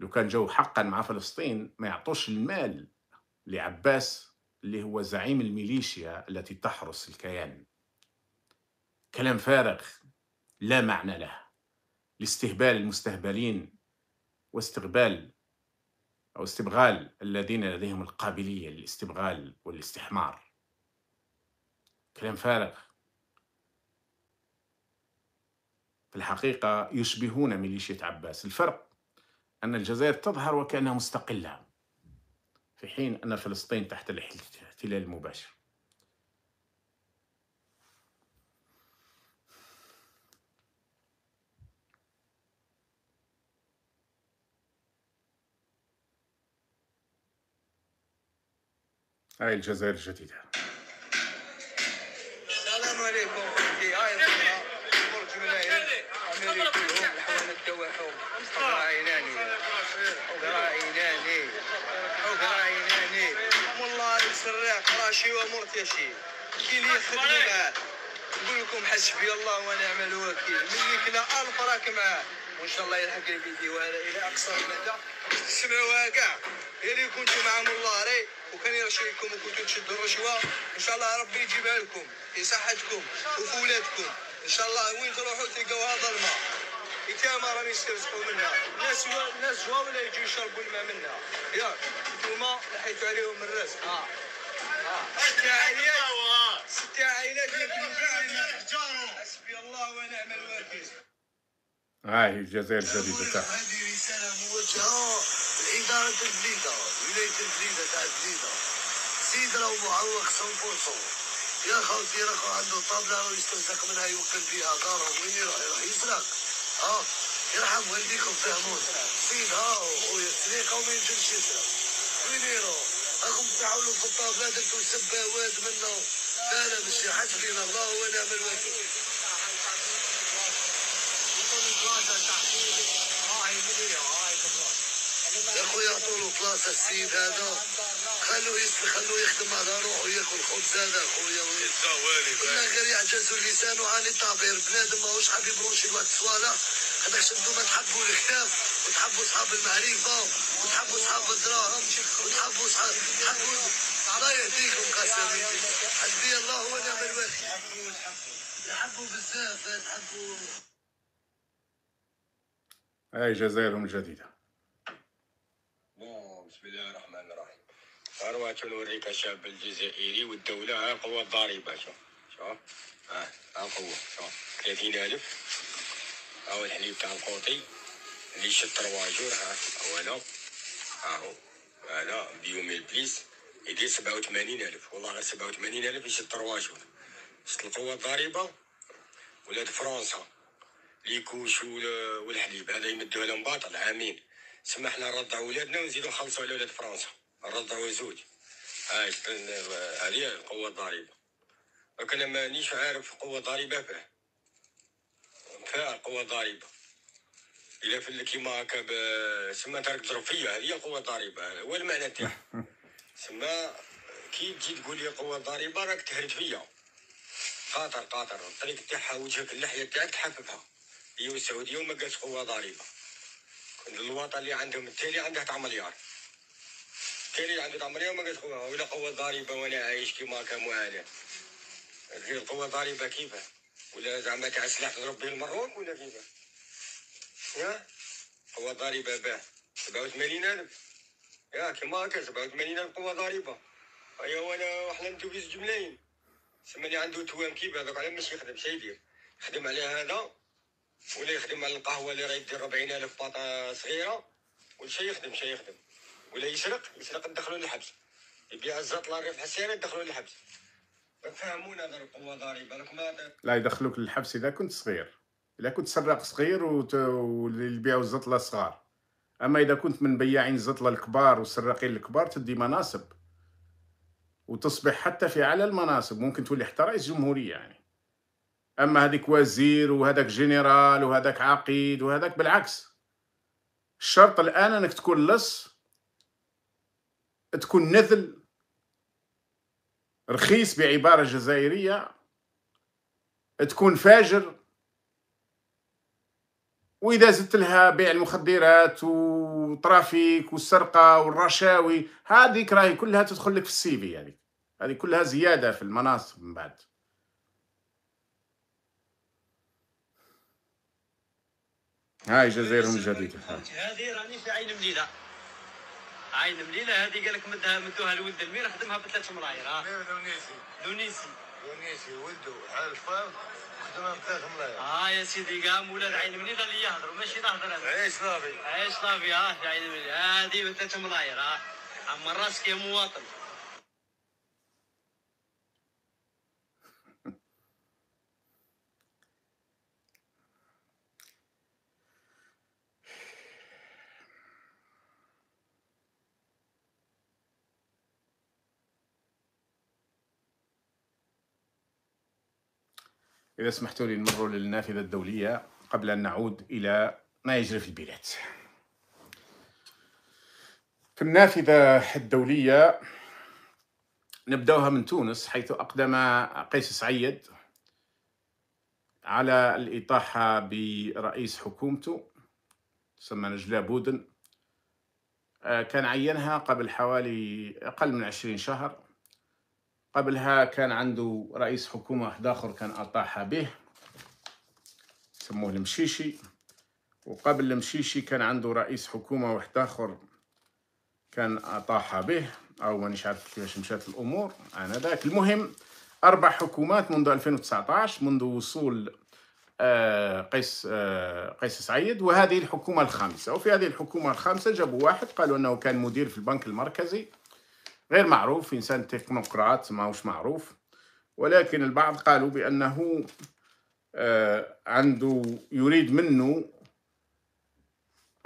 لو كان جو حقا مع فلسطين ما يعطوش المال لعباس اللي هو زعيم الميليشيا التي تحرس الكيان كلام فارغ لا معنى له لاستهبال المستهبلين واستقبال أو استبغال الذين لديهم القابلية للاستبغال والاستحمار كلام فارغ في الحقيقة يشبهون ميليشية عباس الفرق أن الجزائر تظهر وكأنها مستقلة في حين أن فلسطين تحت الاحتلال المباشر هاي الجزائر الجديدة السلام عليكم اختي هاي برج ملايين امريكي هم حول التوحد ذراعيناني ذراعيناني ذراعيناني والله يسرع فراشي ومرتشي كي لي خدمي معاه نقول لكم حسبي الله ونعم الوكيل ملي كلا الف راك معاه وان شاء الله يلحق الفيديو هذا الى اقصى المدى هكا كاع اللي كنتوا مع مولاري وكان يرشيكم وكنتوا تشدوا الرشوه ان شاء الله ربي يجيبها لكم في صحتكم وفي ولادكم ان شاء الله وين تروحوا تلقاوها ظلمه الكاميرا راني يسترزقوا منها الناس الناس جوا ولا يجيو يشربوا الماء منها ياك انتوما نحيتوا عليهم الرزق اه اه ست عائلات ست عائلات حسبي الله ونعم الوكيل ها آه، هي الجزائر الجديده تاعها هذه رساله موجهه لاداره البليده ولايه البليده تاع البليده سيد راهو معوق 100% يا خوتي راهو عنده طابله راهو يسترزق منها يوكل بها دارو وين يروح يروح يسرق ها يرحم والديكم فهمون سيد ها خويا سريقه وما ينزلش يسرق وين يروح راكم تعاونوا في الطابله درتوا سباوات منه لا لا ماشي فينا الله ونعم الوكيل يا خويا اعطوا بلاصه السيد هذا خلوه خلوه يخدم على روحه ياكل خبز هذا خويا كنا غير يعجزوا اللسان وعالي التعبير بنادم ماهوش حاب يبروشي لواحد الصوالح هذاك انتم تحبوا الكتاب وتحبوا صحاب المعرفه وتحبوا صحاب الدراهم وتحبوا صحاب تحبوا الله يهديكم قاسم حسبي الله ونعم الوكيل نحبوا بزاف نحبوا هاي جزائرهم الجديدة نعم، بسم الله الرحمن الرحيم ثروة نوريك الشاب الجزائري والدولة ها قوة الضريبة شوف شوف ها ها قوة شوف الف هاو الحليب تاع القوطي اللي شد رواجور ها هو ها هو هذا بيوميل بليس يدير سبعة وثمانين ألف والله غير سبعة ألف يشد رواجور شد القوة الضريبة ولاد فرنسا الكوش والحليب هذا يمدوها لهم باطل عامين سما حنا نرضعوا ولادنا ونزيدو نخلصوا على ولاد فرنسا نرضعوا زوج هاي هذه القوة الضريبة لكن مانيش عارف قوة ضريبة فيه فيها قوة ضريبة إلا في كيما هكا سما ترك ظرفية هذه قوة ضريبة هو المعنى تاعها سما كي تجي تقول لي قوة ضريبة راك تهرج فيا قاطر قاطر الطريق تاعها وجهك اللحية تاعك تحففها هي السعودية وما قالت قوه كل الوطن اللي عندهم التالي عندها تاع مليار التالي عندها عنده تاع مليار ما قالت قوه ولا قوه ضاربة ولا عايش كيما كان انا القوه ضاربة كيفاه ولا زعما تاع السلاح تضرب به المرهون ولا كيفاه يا قوه ضاربة باه ألف يا كيما هكا ألف قوه ضاربة ايا وانا احنا نتوبيس جملاين سما اللي عنده توام كيف هذاك علاه ماشي يخدم شي يدير يخدم على هذا ولا يخدم على القهوه اللي راه يدير 40000 باطا صغيره وشي يخدم شي يخدم ولا يسرق يسرق ندخلو للحبس يبيع الزطله الريف حسيره ندخلو للحبس فهمونا هذا القوه ضاربه راكم لا يدخلوك للحبس اذا كنت صغير اذا كنت سراق صغير وت... واللي يبيعوا الزطله صغار اما اذا كنت من بياعين الزطله الكبار والسراقين الكبار تدي مناصب وتصبح حتى في اعلى المناصب ممكن تولي حتى رئيس جمهوريه يعني اما هذيك وزير وهذاك جنرال وهذاك عقيد وهذاك بالعكس الشرط الان انك تكون لص تكون نذل رخيص بعباره جزائريه تكون فاجر واذا زدت لها بيع المخدرات وترافيك والسرقه والرشاوي هذيك راهي كلها تدخل لك في السيفي يعني هذه كلها زياده في المناصب من بعد هاي جزائرهم الجديده هذه راني في عين مليله عين مليله هذه قال لك مدها مدوها لولد المير خدمها بثلاث مراير ها دونيسي دونيسي دونيسي ولدو حلفه خدمها بثلاث مراير اه يا سيدي قام ولاد عين مليله اللي يهضروا ماشي نهضر انا عيش صافي عيش صافي اه عين مليله هذه بثلاث مراير ها اما راسك يا مواطن إذا سمحتوا لي نمر للنافذة الدولية قبل أن نعود إلى ما يجري في البلاد في النافذة الدولية نبدأها من تونس حيث أقدم قيس سعيد على الإطاحة برئيس حكومته سمى نجلاء بودن آه، كان عينها قبل حوالي أقل من عشرين شهر قبلها كان عنده رئيس حكومة واحد آخر كان أطاح به سموه المشيشي وقبل المشيشي كان عنده رئيس حكومة واحد آخر كان أطاح به أو مانيش عارف كيفاش مشات الأمور آنذاك المهم أربع حكومات منذ 2019 منذ وصول آه، قيس آه، قيس سعيد وهذه الحكومة الخامسة وفي هذه الحكومة الخامسة جابوا واحد قالوا أنه كان مدير في البنك المركزي غير معروف إنسان تكنوقراط ماهوش معروف ولكن البعض قالوا بأنه آه، عنده يريد منه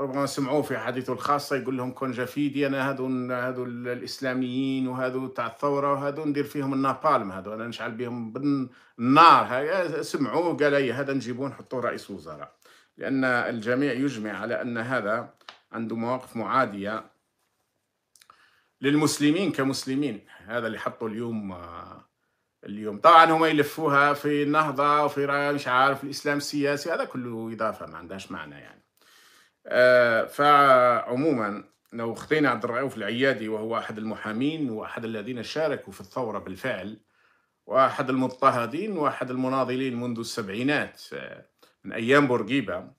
ربما سمعوه في حديثه الخاصة يقول لهم كون جافيدي أنا هذو هذو الإسلاميين وهذو تاع الثورة وهذو ندير فيهم النابالم هذو أنا نشعل بهم بالنار هاي سمعوه قال أي هذا نجيبوه نحطوه رئيس وزراء لأن الجميع يجمع على أن هذا عنده مواقف معادية للمسلمين كمسلمين هذا اللي حطوا اليوم آه، اليوم طبعا هما يلفوها في النهضة وفي مش عارف الإسلام السياسي هذا كله إضافة ما عندهاش معنى يعني آه فعموما لو خطينا عبد الرؤوف العيادي وهو أحد المحامين وأحد الذين شاركوا في الثورة بالفعل وأحد المضطهدين وأحد المناضلين منذ السبعينات آه، من أيام بورقيبة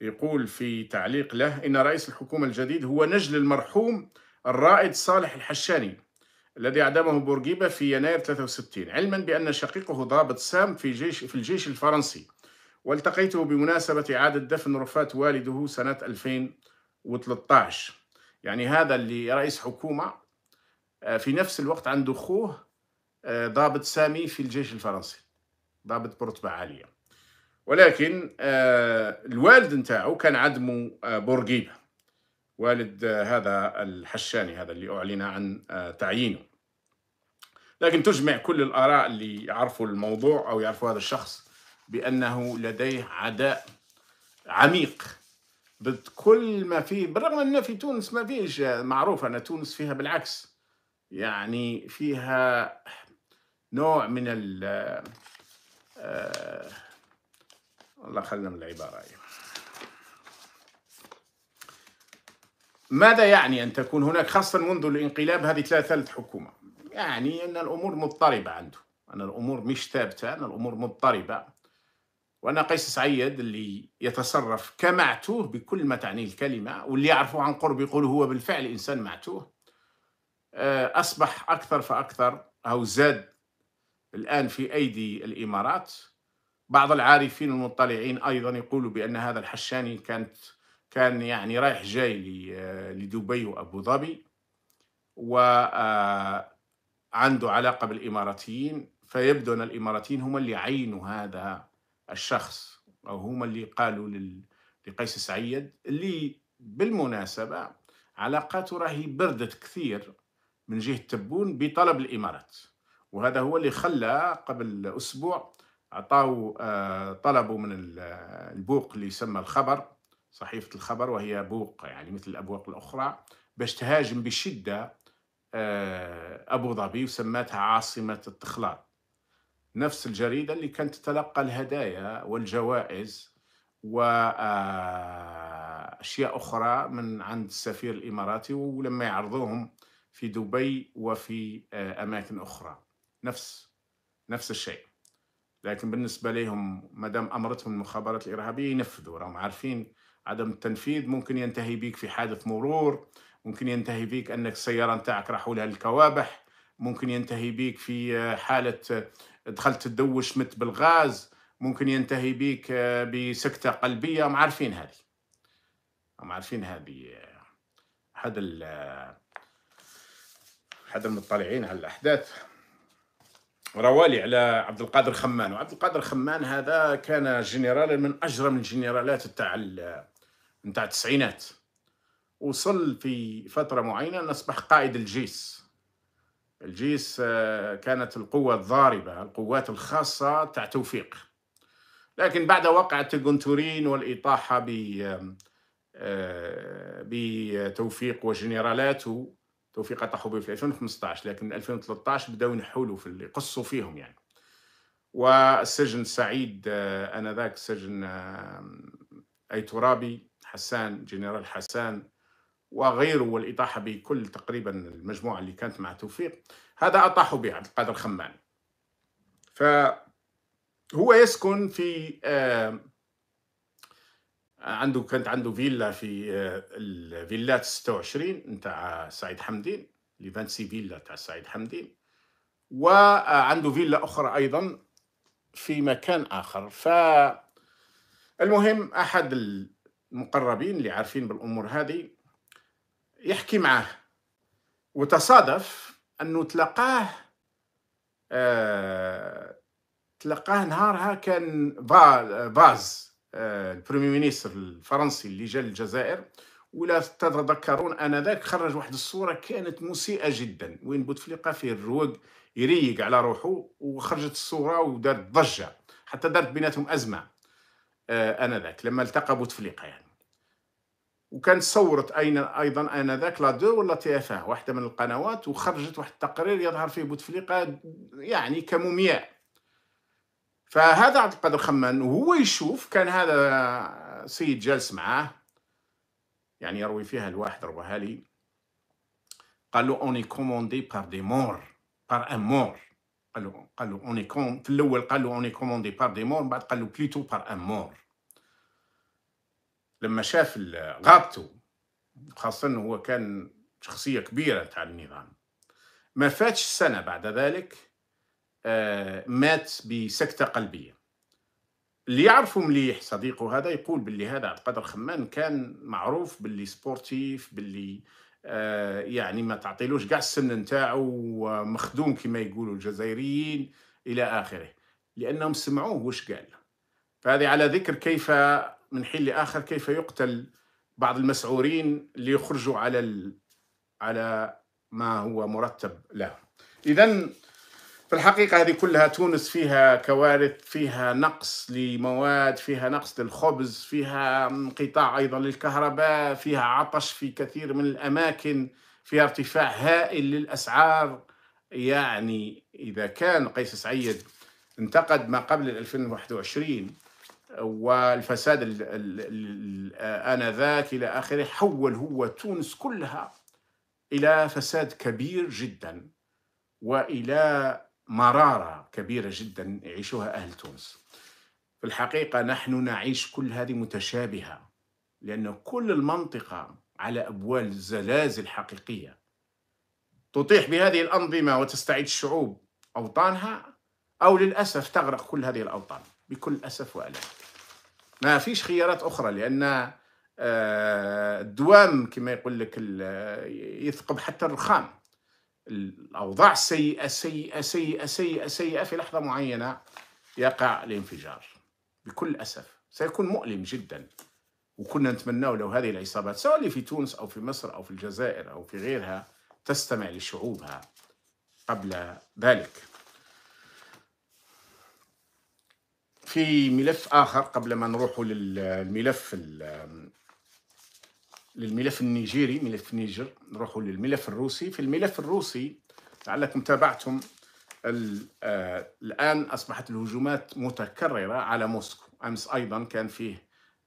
يقول في تعليق له إن رئيس الحكومة الجديد هو نجل المرحوم الرائد صالح الحشاني الذي أعدمه بورقيبة في يناير 63 علما بأن شقيقه ضابط سام في جيش في الجيش الفرنسي والتقيته بمناسبة إعادة دفن رفاة والده سنة 2013 يعني هذا اللي رئيس حكومة آه، في نفس الوقت عنده أخوه آه، ضابط سامي في الجيش الفرنسي ضابط برتبة عالية ولكن آه، الوالد نتاعو كان عدمه بورقيبة والد هذا الحشاني هذا اللي أعلن عن آه، تعيينه لكن تجمع كل الآراء اللي يعرفوا الموضوع أو يعرفوا هذا الشخص بأنه لديه عداء عميق ضد كل ما فيه بالرغم أن في تونس ما فيش آه، معروف أن تونس فيها بالعكس يعني فيها نوع من ال آه، الله خلنا من العبارة يعني. ماذا يعني أن تكون هناك خاصة منذ الانقلاب هذه ثالث حكومة يعني أن الأمور مضطربة عنده أن الأمور مش ثابتة أن الأمور مضطربة وأنا قيس سعيد اللي يتصرف كمعتوه بكل ما تعنيه الكلمة واللي يعرفه عن قرب يقول هو بالفعل إنسان معتوه آه، أصبح أكثر فأكثر أو زاد الآن في أيدي الإمارات بعض العارفين المطلعين أيضا يقولوا بأن هذا الحشاني كانت كان يعني رايح جاي لدبي وأبو ظبي وعنده آه، علاقة بالإماراتيين فيبدو أن الإماراتيين هم اللي عينوا هذا الشخص أو هم اللي قالوا لقيس سعيد اللي بالمناسبة علاقاته راهي بردت كثير من جهة تبون بطلب الإمارات وهذا هو اللي خلى قبل أسبوع عطاو آه، طلبوا من البوق اللي يسمى الخبر صحيفة الخبر وهي بوق يعني مثل الأبواق الأخرى باش تهاجم بشدة آه، أبو ظبي وسماتها عاصمة التخلاط نفس الجريدة اللي كانت تتلقى الهدايا والجوائز وأشياء آه، أخرى من عند السفير الإماراتي ولما يعرضوهم في دبي وفي آه، أماكن أخرى نفس نفس الشيء لكن بالنسبة لهم مدام أمرتهم المخابرات الإرهابية ينفذوا راهم عارفين عدم التنفيذ ممكن ينتهي بيك في حادث مرور ممكن ينتهي بيك انك السياره نتاعك راحوا لها الكوابح ممكن ينتهي بيك في آه، حاله آه، دخلت تدوش مت بالغاز ممكن ينتهي بيك آه، بسكته قلبيه هم عارفين هذه هم عارفين هذه هذا هذا المطلعين على الاحداث روالي على عبد القادر خمان وعبد القادر خمان هذا كان جنرال من اجرم الجنرالات تاع نتاع التسعينات وصل في فترة معينة أن أصبح قائد الجيش الجيش آه، كانت القوة الضاربة القوات الخاصة تاع توفيق لكن بعد وقعة جونتورين والإطاحة بتوفيق وجنرالاته توفيق أطاحوا في 2015 لكن 2013 بدأوا ينحولوا في قصوا فيهم يعني والسجن سعيد آه، آنذاك سجن أي ترابي حسان جنرال حسان وغيره والإطاحة بكل تقريبا المجموعة اللي كانت مع توفيق هذا أطاحوا به عبد القادر خمان فهو يسكن في آه عنده كانت عنده فيلا في آه الفيلات 26 نتاع سعيد حمدين لي 26 فيلا تاع سعيد حمدين وعنده فيلا أخرى أيضا في مكان آخر فالمهم المهم أحد المقربين اللي عارفين بالامور هذه يحكي معاه وتصادف انه تلقاه آه تلقاه نهارها كان باز آه البريمي مينيستر الفرنسي اللي جا للجزائر ولا تتذكرون انذاك خرج واحد الصوره كانت مسيئه جدا وين بوتفليقه فيه الروق يريق على روحه وخرجت الصوره ودارت ضجه حتى دارت بيناتهم ازمه آه، انذاك لما التقى بوتفليقه يعني وكانت صورت اين ايضا انذاك لا دو ولا تي اف إيه، واحده من القنوات وخرجت واحد التقرير يظهر فيه بوتفليقه يعني كمومياء فهذا عبد القادر خمان وهو يشوف كان هذا سيد جالس معاه يعني يروي فيها الواحد رواها لي قال له اوني كوموندي بار دي مور بار ان مور قالوا قالوا اوني كوم في الاول قالوا اوني كوموندي بار دي مور من بعد قالوا بليتو بار ان مور لما شاف غابتو خاصة هو كان شخصية كبيرة تاع النظام ما فاتش سنة بعد ذلك آه، مات بسكتة قلبية اللي يعرفه مليح صديقه هذا يقول باللي هذا عبد القادر خمان كان معروف باللي سبورتيف باللي آه، يعني ما تعطيلوش كاع السن نتاعو ومخدوم كما يقولوا الجزائريين الى اخره لانهم سمعوه واش قال فهذه على ذكر كيف من حين لاخر كيف يقتل بعض المسعورين ليخرجوا على ال... على ما هو مرتب له اذا في الحقيقة هذه كلها تونس فيها كوارث فيها نقص لمواد فيها نقص للخبز فيها انقطاع أيضا للكهرباء فيها عطش في كثير من الأماكن فيها ارتفاع هائل للأسعار يعني إذا كان قيس سعيد انتقد ما قبل 2021 والفساد آنذاك إلى آخره حول هو تونس كلها إلى فساد كبير جدا والى مرارة كبيرة جدا يعيشها أهل تونس في الحقيقة نحن نعيش كل هذه متشابهة لأن كل المنطقة على أبوال زلازل حقيقية تطيح بهذه الأنظمة وتستعيد الشعوب أوطانها أو للأسف تغرق كل هذه الأوطان بكل أسف وألم ما فيش خيارات أخرى لأن آه، الدوام كما يقول لك آه، يثقب حتى الرخام الأوضاع السيئة سيئة سيئة سيئة سيئة في لحظة معينة يقع الانفجار بكل أسف سيكون مؤلم جدا وكنا نتمناه لو هذه العصابات سواء اللي في تونس أو في مصر أو في الجزائر أو في غيرها تستمع لشعوبها قبل ذلك في ملف آخر قبل ما نروح للملف للملف النيجيري ملف نيجر نروحوا للملف الروسي في الملف الروسي لعلكم تابعتم آه، الآن أصبحت الهجومات متكررة على موسكو أمس أيضا كان فيه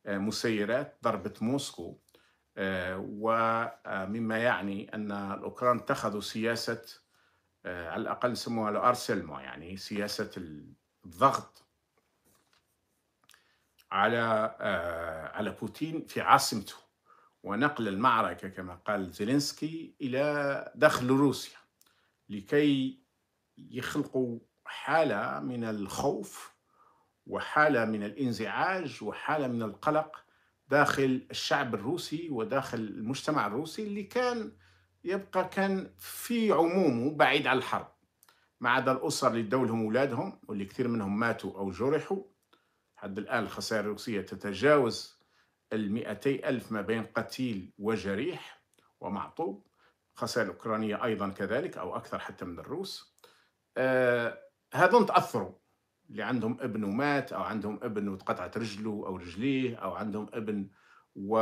آه، مسيرات ضربة موسكو آه، ومما يعني أن الأوكران اتخذوا سياسة على الأقل سموها لأرسلمو يعني سياسة الضغط على على بوتين في عاصمته ونقل المعركة كما قال زيلينسكي إلى داخل روسيا لكي يخلقوا حالة من الخوف وحالة من الانزعاج وحالة من القلق داخل الشعب الروسي وداخل المجتمع الروسي اللي كان يبقى كان في عمومه بعيد عن الحرب ما عدا الأسر اللي دولهم أولادهم واللي كثير منهم ماتوا أو جرحوا حد الآن الخسائر الروسية تتجاوز المئتي ألف ما بين قتيل وجريح ومعطوب خسائر أوكرانية أيضا كذلك أو أكثر حتى من الروس آه، هذون تأثروا اللي عندهم ابن مات أو عندهم ابن وتقطعت رجله أو رجليه أو عندهم ابن وفقد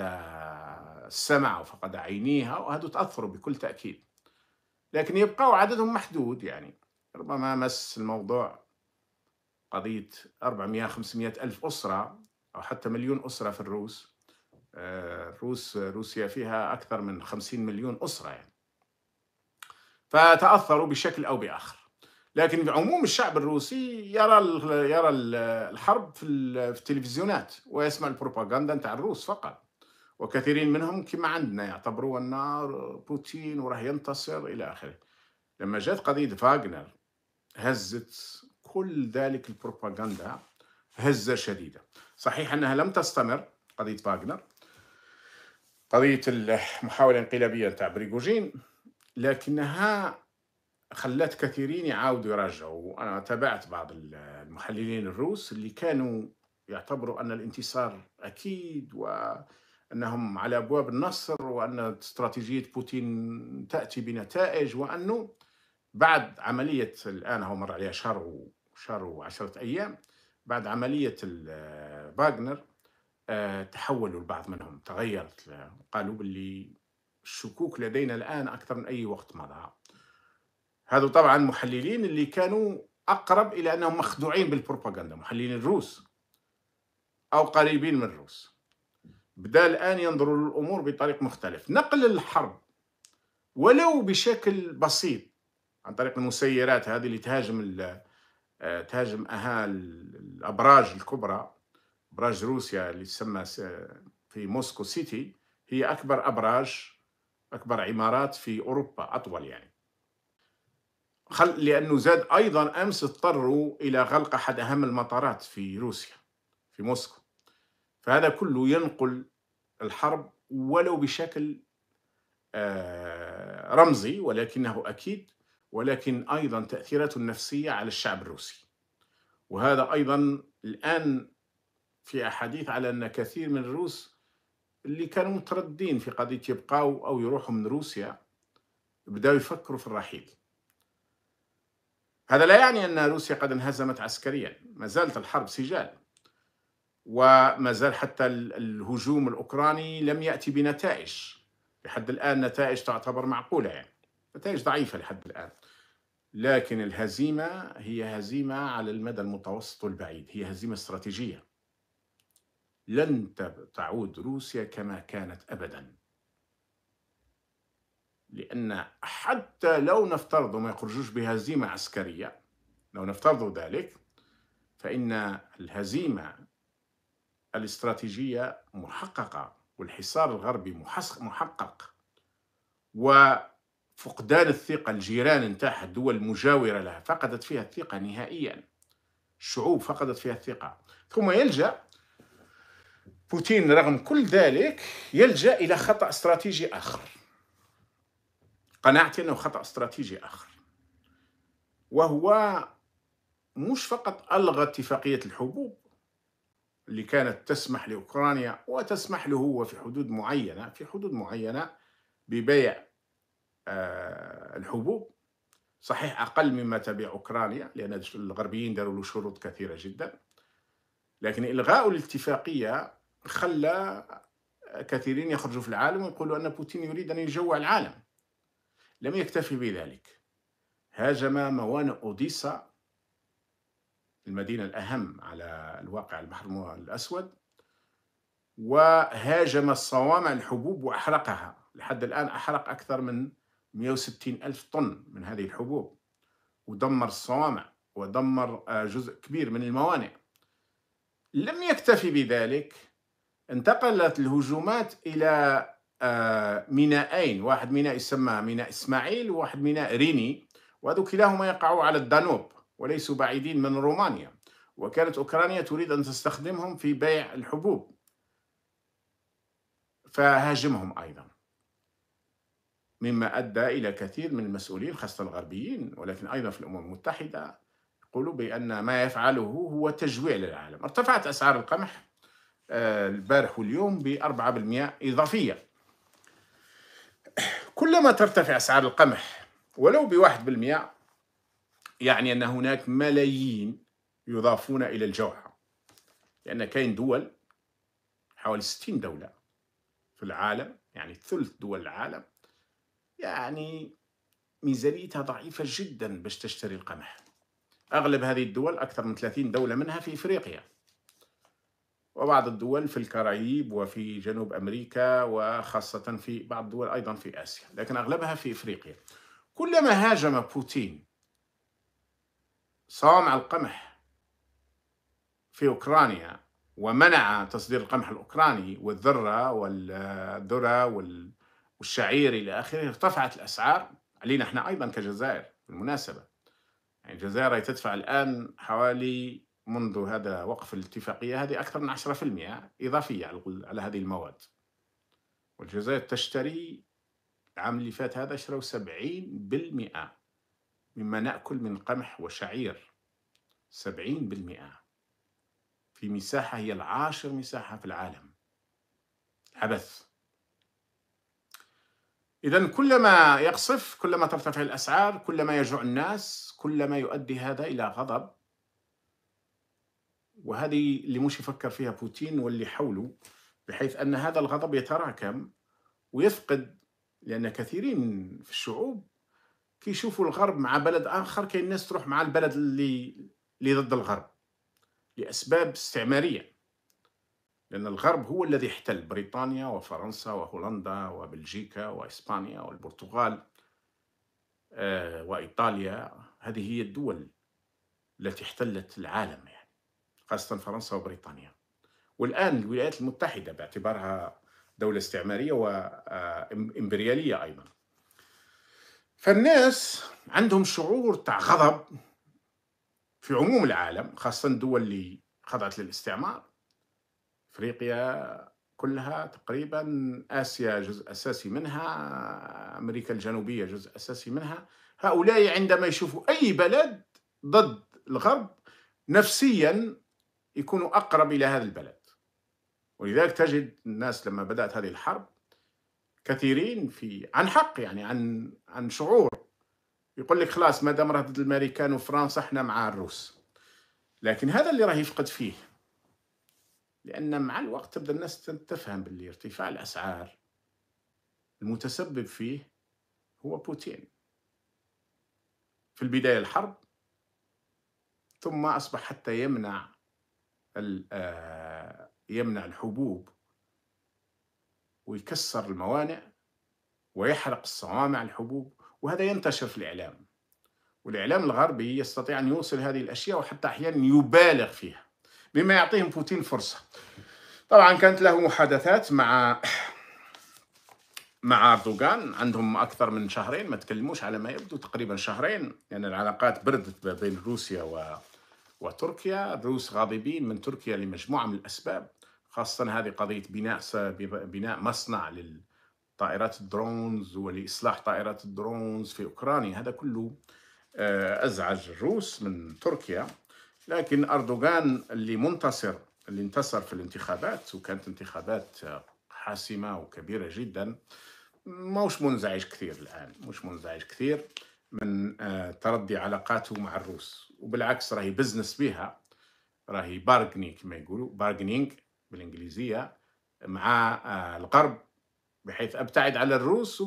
آه، السمع أو فقد عينيها وهذو تأثروا بكل تأكيد لكن يبقى عددهم محدود يعني ربما مس الموضوع قضية 400 500 ألف أسرة أو حتى مليون أسرة في الروس آه، الروس روسيا فيها أكثر من 50 مليون أسرة يعني فتأثروا بشكل أو بآخر لكن عموم الشعب الروسي يرى يرى الحرب في التلفزيونات ويسمع البروباغندا نتاع الروس فقط وكثيرين منهم كما عندنا يعتبروا ان بوتين وراه ينتصر الى اخره لما جات قضيه فاغنر هزت كل ذلك البروباغندا هزة شديدة صحيح أنها لم تستمر قضية فاغنر قضية المحاولة الانقلابية تاع بريغوجين لكنها خلت كثيرين يعاودوا يراجعوا وأنا تابعت بعض المحللين الروس اللي كانوا يعتبروا أن الانتصار أكيد وأنهم على أبواب النصر وأن استراتيجية بوتين تأتي بنتائج وأنه بعد عملية الآن هو مر عليها شهر شهر وعشرة أيام بعد عملية فاغنر آه، آه، تحولوا البعض منهم تغيرت آه، قالوا باللي الشكوك لدينا الآن أكثر من أي وقت مضى هذو طبعا محللين اللي كانوا أقرب إلى أنهم مخدوعين بالبروباغندا محللين الروس أو قريبين من الروس بدأ الآن ينظروا للأمور بطريق مختلف نقل الحرب ولو بشكل بسيط عن طريق المسيرات هذه اللي تهاجم آه، تهاجم أهال الأبراج الكبرى أبراج روسيا اللي تسمى في موسكو سيتي هي أكبر أبراج أكبر عمارات في أوروبا أطول يعني خل... لأنه زاد أيضا أمس اضطروا إلى غلق أحد أهم المطارات في روسيا في موسكو فهذا كله ينقل الحرب ولو بشكل آه، رمزي ولكنه أكيد ولكن أيضا تأثيراته النفسية على الشعب الروسي وهذا أيضا الآن في أحاديث على أن كثير من الروس اللي كانوا متردين في قضية يبقاو أو يروحوا من روسيا بدأوا يفكروا في الرحيل هذا لا يعني أن روسيا قد انهزمت عسكريا ما زالت الحرب سجال وما زال حتى الهجوم الأوكراني لم يأتي بنتائج لحد الآن نتائج تعتبر معقولة يعني نتائج ضعيفة لحد الآن لكن الهزيمة هي هزيمة على المدى المتوسط والبعيد هي هزيمة استراتيجية لن تعود روسيا كما كانت أبدا لأن حتى لو نفترض ما يخرجوش بهزيمة عسكرية لو نفترض ذلك فإن الهزيمة الاستراتيجية محققة والحصار الغربي محقق و فقدان الثقة الجيران نتاعها الدول المجاورة لها فقدت فيها الثقة نهائيا الشعوب فقدت فيها الثقة ثم يلجأ بوتين رغم كل ذلك يلجأ إلى خطأ استراتيجي آخر قناعتي أنه خطأ استراتيجي آخر وهو مش فقط ألغى اتفاقية الحبوب اللي كانت تسمح لأوكرانيا وتسمح له هو في حدود معينة في حدود معينة ببيع آه، الحبوب صحيح اقل مما تبيع اوكرانيا لان الغربيين داروا له شروط كثيره جدا لكن الغاء الاتفاقيه خلى كثيرين يخرجوا في العالم ويقولوا ان بوتين يريد ان يجوع العالم لم يكتفي بذلك هاجم موانئ اوديسا المدينه الاهم على الواقع البحر الاسود وهاجم الصوامع الحبوب واحرقها لحد الان احرق اكثر من 160 ألف طن من هذه الحبوب ودمر الصوامع ودمر آه، جزء كبير من الموانئ لم يكتفي بذلك انتقلت الهجومات إلى آه، مينائين واحد ميناء يسمى ميناء إسماعيل وواحد ميناء ريني وهذو كلاهما يقع على الدانوب وليسوا بعيدين من رومانيا وكانت أوكرانيا تريد أن تستخدمهم في بيع الحبوب فهاجمهم أيضاً مما أدى إلى كثير من المسؤولين خاصة الغربيين ولكن أيضا في الأمم المتحدة يقولوا بأن ما يفعله هو تجويع للعالم ارتفعت أسعار القمح آه، البارح واليوم ب 4% إضافية كلما ترتفع أسعار القمح ولو بواحد بالمئة يعني أن هناك ملايين يضافون إلى الجوع. لأن كاين دول حوالي 60 دولة في العالم يعني ثلث دول العالم يعني ميزانيتها ضعيفة جدا باش تشتري القمح أغلب هذه الدول أكثر من 30 دولة منها في إفريقيا وبعض الدول في الكاريب وفي جنوب أمريكا وخاصة في بعض الدول أيضا في آسيا لكن أغلبها في إفريقيا كلما هاجم بوتين صومع القمح في أوكرانيا ومنع تصدير القمح الأوكراني والذرة والذرة وال والشعير إلى آخره ارتفعت الأسعار علينا احنا أيضا كجزائر بالمناسبة يعني الجزائر تدفع الآن حوالي منذ هذا وقف الاتفاقية هذه أكثر من 10% إضافية على هذه المواد والجزائر تشتري العام اللي فات هذا شروا 70% مما نأكل من قمح وشعير 70% في مساحة هي العاشر مساحة في العالم عبث إذا كلما يقصف كلما ترتفع الأسعار كلما يجوع الناس كلما يؤدي هذا إلى غضب وهذه اللي مش يفكر فيها بوتين واللي حوله بحيث أن هذا الغضب يتراكم ويفقد لأن كثيرين في الشعوب يشوفوا الغرب مع بلد آخر كاين الناس تروح مع البلد اللي اللي ضد الغرب لأسباب استعمارية لأن الغرب هو الذي احتل بريطانيا وفرنسا وهولندا وبلجيكا وإسبانيا والبرتغال آه، وإيطاليا هذه هي الدول التي احتلت العالم يعني خاصة فرنسا وبريطانيا والآن الولايات المتحدة باعتبارها دولة استعمارية وإمبريالية آه، أيضا فالناس عندهم شعور تاع غضب في عموم العالم خاصة الدول اللي خضعت للاستعمار افريقيا كلها تقريبا اسيا جزء اساسي منها امريكا الجنوبيه جزء اساسي منها هؤلاء عندما يشوفوا اي بلد ضد الغرب نفسيا يكونوا اقرب الى هذا البلد ولذلك تجد الناس لما بدات هذه الحرب كثيرين في عن حق يعني عن عن شعور يقول لك خلاص ما دام راه ضد الامريكان وفرنسا احنا مع الروس لكن هذا اللي راه يفقد فيه لأن مع الوقت تبدأ الناس تفهم باللي ارتفاع الأسعار المتسبب فيه هو بوتين في البداية الحرب ثم أصبح حتى يمنع آه، يمنع الحبوب ويكسر الموانئ ويحرق الصوامع الحبوب وهذا ينتشر في الإعلام والإعلام الغربي يستطيع أن يوصل هذه الأشياء وحتى أحيانا يبالغ فيها بما يعطيهم بوتين فرصه طبعا كانت له محادثات مع مع اردوغان عندهم اكثر من شهرين ما تكلموش على ما يبدو تقريبا شهرين لان يعني العلاقات بردت بين روسيا و... وتركيا الروس غاضبين من تركيا لمجموعه من الاسباب خاصه هذه قضيه بناء س... بناء مصنع للطائرات الدرونز ولاصلاح طائرات الدرونز في اوكرانيا هذا كله آه، ازعج الروس من تركيا لكن أردوغان اللي منتصر اللي انتصر في الانتخابات وكانت انتخابات حاسمة وكبيرة جدا موش منزعج كثير الآن مش منزعج كثير من آه، تردي علاقاته مع الروس وبالعكس راهي بزنس بها راهي بارجنينغ كما يقولوا بارجنينغ بالإنجليزية مع آه، الغرب بحيث أبتعد على الروس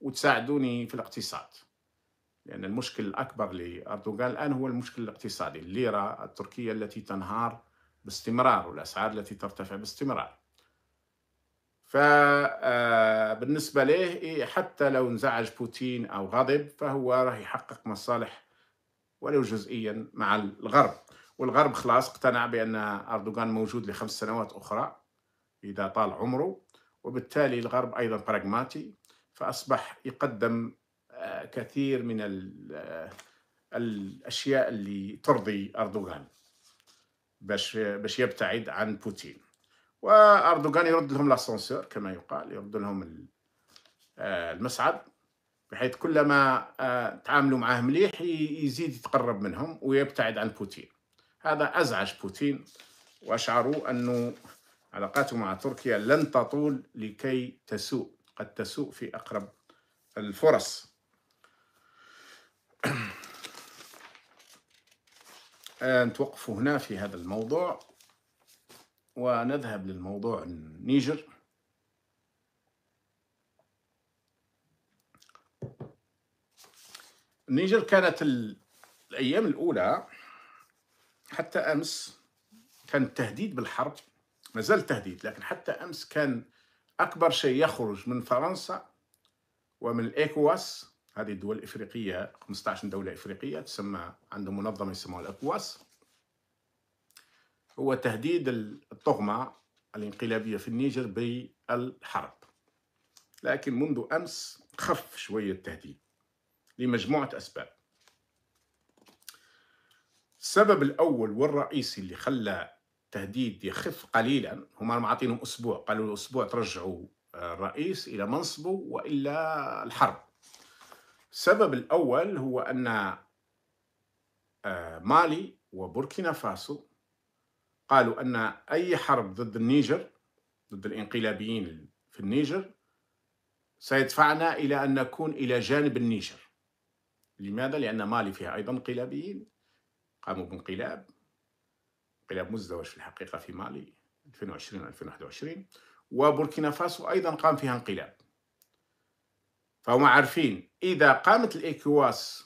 وتساعدوني في الاقتصاد لأن المشكل الأكبر لأردوغان الآن هو المشكل الاقتصادي الليرة التركية التي تنهار باستمرار والأسعار التي ترتفع باستمرار فبالنسبة آه، له حتى لو انزعج بوتين أو غضب فهو راح يحقق مصالح ولو جزئيا مع الغرب والغرب خلاص اقتنع بأن أردوغان موجود لخمس سنوات أخرى إذا طال عمره وبالتالي الغرب أيضا براغماتي فأصبح يقدم كثير من الاشياء اللي ترضي اردوغان باش باش يبتعد عن بوتين واردوغان يرد لهم لاسانسور كما يقال يرد لهم المصعد بحيث كلما تعاملوا معاه مليح يزيد يتقرب منهم ويبتعد عن بوتين هذا ازعج بوتين واشعروا انه علاقاته مع تركيا لن تطول لكي تسوء قد تسوء في اقرب الفرص آه، نتوقف هنا في هذا الموضوع ونذهب للموضوع النيجر النيجر كانت الأيام الأولى حتى أمس كان التهديد بالحرب ما زال تهديد لكن حتى أمس كان أكبر شيء يخرج من فرنسا ومن الإيكواس هذه الدول الإفريقية 15 دولة إفريقية تسمى عندهم منظمة يسموها الأكواس هو تهديد الطغمة الانقلابية في النيجر بالحرب لكن منذ أمس خف شوية التهديد لمجموعة أسباب السبب الأول والرئيسي اللي خلى التهديد يخف قليلا هما معطينهم أسبوع قالوا الأسبوع ترجعوا آه، الرئيس إلى منصبه وإلا الحرب السبب الأول هو أن آه، مالي وبوركينا فاسو قالوا أن أي حرب ضد النيجر ضد الإنقلابيين في النيجر سيدفعنا إلى أن نكون إلى جانب النيجر لماذا؟ لأن مالي فيها أيضا انقلابيين قاموا بانقلاب انقلاب مزدوج في الحقيقة في مالي 2020 2021 وبوركينا فاسو أيضا قام فيها انقلاب فهم عارفين إذا قامت الإيكواس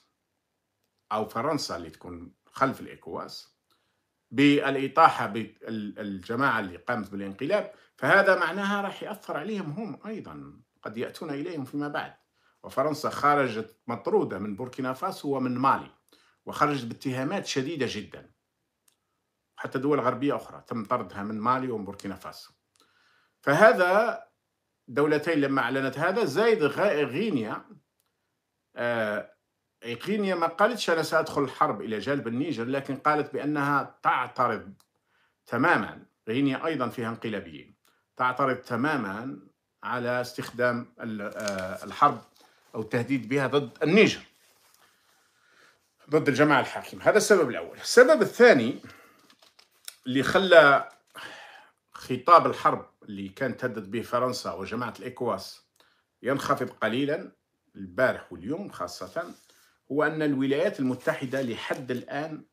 أو فرنسا اللي تكون خلف الإيكواس بالإطاحة بالجماعة اللي قامت بالانقلاب فهذا معناها راح يأثر عليهم هم أيضا قد يأتون إليهم فيما بعد وفرنسا خرجت مطرودة من بوركينا فاسو ومن مالي وخرجت باتهامات شديدة جدا حتى دول غربية أخرى تم طردها من مالي ومن بوركينا فاسو فهذا دولتين لما أعلنت هذا زايد غينيا آه غينيا ما قالتش أنا سأدخل الحرب إلى جانب النيجر لكن قالت بأنها تعترض تماما غينيا أيضا فيها انقلابيين تعترض تماما على استخدام آه، الحرب أو التهديد بها ضد النيجر ضد الجماعة الحاكمة هذا السبب الأول السبب الثاني اللي خلى خطاب الحرب اللي كان تهدد به فرنسا وجماعة الإكواس ينخفض قليلا البارح واليوم خاصة هو أن الولايات المتحدة لحد الآن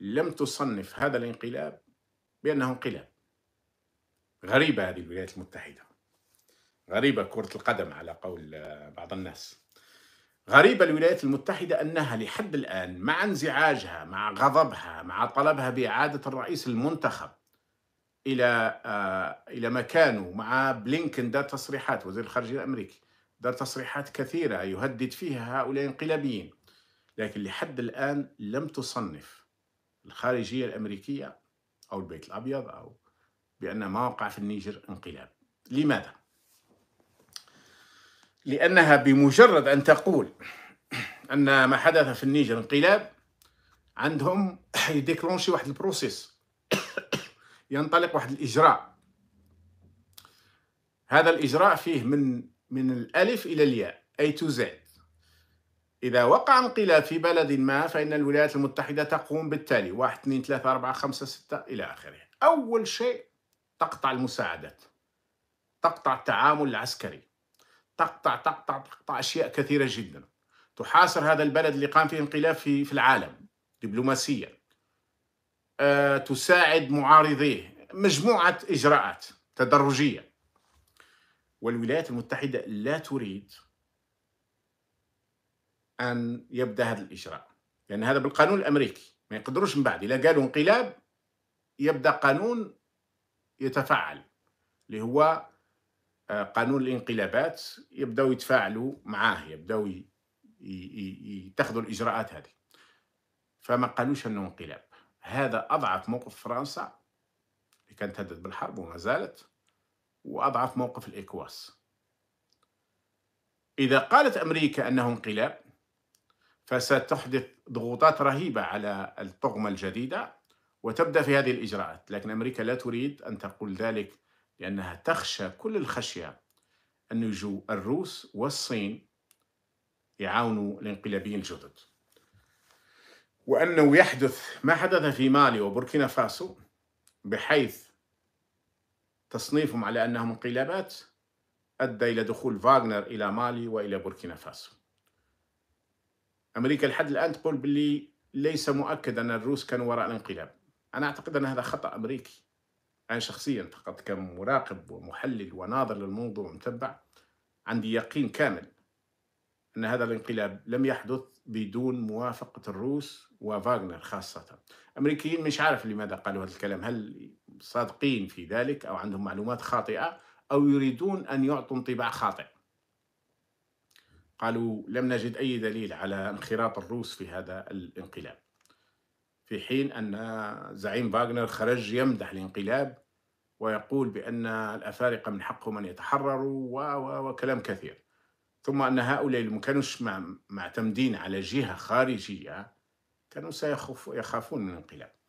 لم تصنف هذا الانقلاب بأنه انقلاب غريبة هذه الولايات المتحدة غريبة كرة القدم على قول بعض الناس غريبة الولايات المتحدة أنها لحد الآن مع انزعاجها مع غضبها مع طلبها بإعادة الرئيس المنتخب الى آه، الى مكانه مع بلينكن دار تصريحات وزير الخارجيه الامريكي دار تصريحات كثيره يهدد فيها هؤلاء الانقلابيين لكن لحد الان لم تصنف الخارجيه الامريكيه او البيت الابيض او بان ما وقع في النيجر انقلاب لماذا لانها بمجرد ان تقول ان ما حدث في النيجر انقلاب عندهم يديكلونشي واحد البروسيس ينطلق واحد الإجراء هذا الإجراء فيه من من الألف إلى الياء أي تو زد إذا وقع انقلاب في بلد ما فإن الولايات المتحدة تقوم بالتالي واحد اثنين ثلاثة أربعة خمسة ستة إلى آخره أول شيء تقطع المساعدات تقطع التعامل العسكري تقطع تقطع تقطع أشياء كثيرة جدا تحاصر هذا البلد اللي قام فيه انقلاب في, في العالم دبلوماسيا آه، تساعد معارضيه مجموعة إجراءات تدرجية والولايات المتحدة لا تريد أن يبدأ هذا الإجراء لأن هذا بالقانون الأمريكي ما يقدروش من بعد إذا قالوا انقلاب يبدأ قانون يتفعل اللي هو آه، قانون الانقلابات يبدأوا يتفاعلوا معاه يبدأوا يتخذوا الإجراءات هذه فما قالوش أنه انقلاب هذا أضعف موقف فرنسا اللي كانت تهدد بالحرب وما زالت وأضعف موقف الإكواس إذا قالت أمريكا أنه انقلاب فستحدث ضغوطات رهيبة على الطغمة الجديدة وتبدأ في هذه الإجراءات لكن أمريكا لا تريد أن تقول ذلك لأنها تخشى كل الخشية أن يجوا الروس والصين يعاونوا الانقلابيين الجدد وأنه يحدث ما حدث في مالي وبوركينا فاسو بحيث تصنيفهم على أنهم انقلابات أدى إلى دخول فاغنر إلى مالي وإلى بوركينا فاسو أمريكا لحد الآن تقول باللي ليس مؤكد أن الروس كانوا وراء الانقلاب أنا أعتقد أن هذا خطأ أمريكي أنا شخصيا فقط كمراقب ومحلل وناظر للموضوع ومتبع عندي يقين كامل أن هذا الانقلاب لم يحدث بدون موافقة الروس وفاغنر خاصة أمريكيين مش عارف لماذا قالوا هذا الكلام هل صادقين في ذلك أو عندهم معلومات خاطئة أو يريدون أن يعطوا انطباع خاطئ قالوا لم نجد أي دليل على انخراط الروس في هذا الانقلاب في حين أن زعيم فاغنر خرج يمدح الانقلاب ويقول بأن الأفارقة من حقهم أن يتحرروا و... وكلام كثير ثم أن هؤلاء اللي ما كانوش معتمدين على جهة خارجية كانوا سيخافون من الانقلاب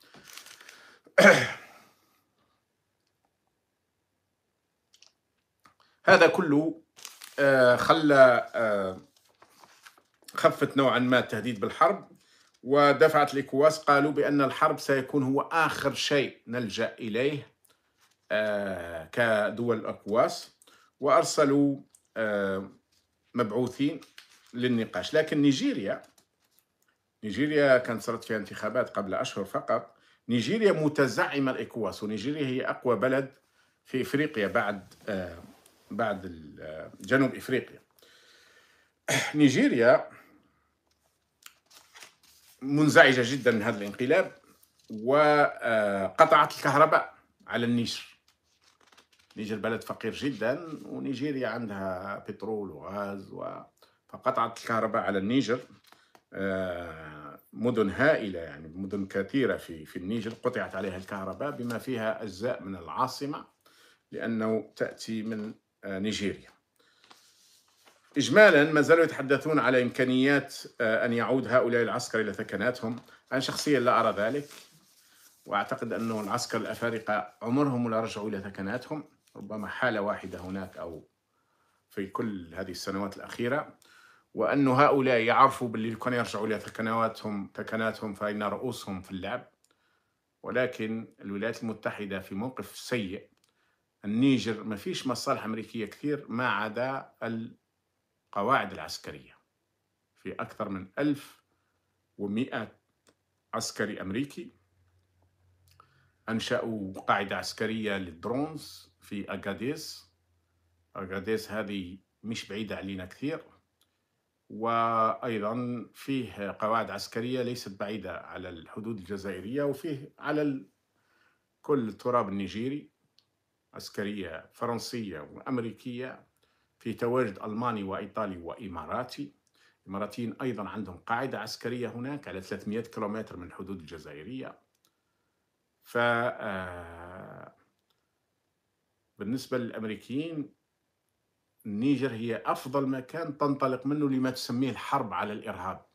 هذا كله آه، خلى آه، خفت نوعا ما التهديد بالحرب ودفعت الإكواس قالوا بأن الحرب سيكون هو آخر شيء نلجأ إليه آه، كدول الأكواس وأرسلوا مبعوثين للنقاش لكن نيجيريا نيجيريا كانت صارت فيها انتخابات قبل أشهر فقط نيجيريا متزعمة الإكواس ونيجيريا هي أقوى بلد في إفريقيا بعد آه، بعد آه، جنوب إفريقيا نيجيريا منزعجة جدا من هذا الانقلاب وقطعت آه، الكهرباء على النيجر نيجر بلد فقير جدا ونيجيريا عندها بترول وغاز و... فقطعت الكهرباء على النيجر آه، مدن هائله يعني مدن كثيره في في النيجر قطعت عليها الكهرباء بما فيها اجزاء من العاصمه لانه تاتي من آه، نيجيريا. اجمالا ما زالوا يتحدثون على امكانيات آه، ان يعود هؤلاء العسكر الى ثكناتهم، انا شخصيا لا ارى ذلك واعتقد انه العسكر الافارقه عمرهم لا رجعوا الى ثكناتهم، ربما حاله واحده هناك او في كل هذه السنوات الاخيره. وأن هؤلاء يعرفوا باللي كانوا يرجعوا لتكناتهم ثكناتهم فإن رؤوسهم في اللعب ولكن الولايات المتحدة في موقف سيء النيجر ما فيش مصالح أمريكية كثير ما عدا القواعد العسكرية في أكثر من ألف ومئة عسكري أمريكي أنشأوا قاعدة عسكرية للدرونز في أغاديس أغاديس هذه مش بعيدة علينا كثير وايضا فيه قواعد عسكريه ليست بعيده على الحدود الجزائريه وفيه على كل التراب النيجيري عسكريه فرنسيه وامريكيه في تواجد الماني وايطالي واماراتي الاماراتيين ايضا عندهم قاعده عسكريه هناك على 300 كيلومتر من الحدود الجزائريه ف آه، بالنسبه للامريكيين النيجر هي أفضل مكان تنطلق منه لما تسميه الحرب على الإرهاب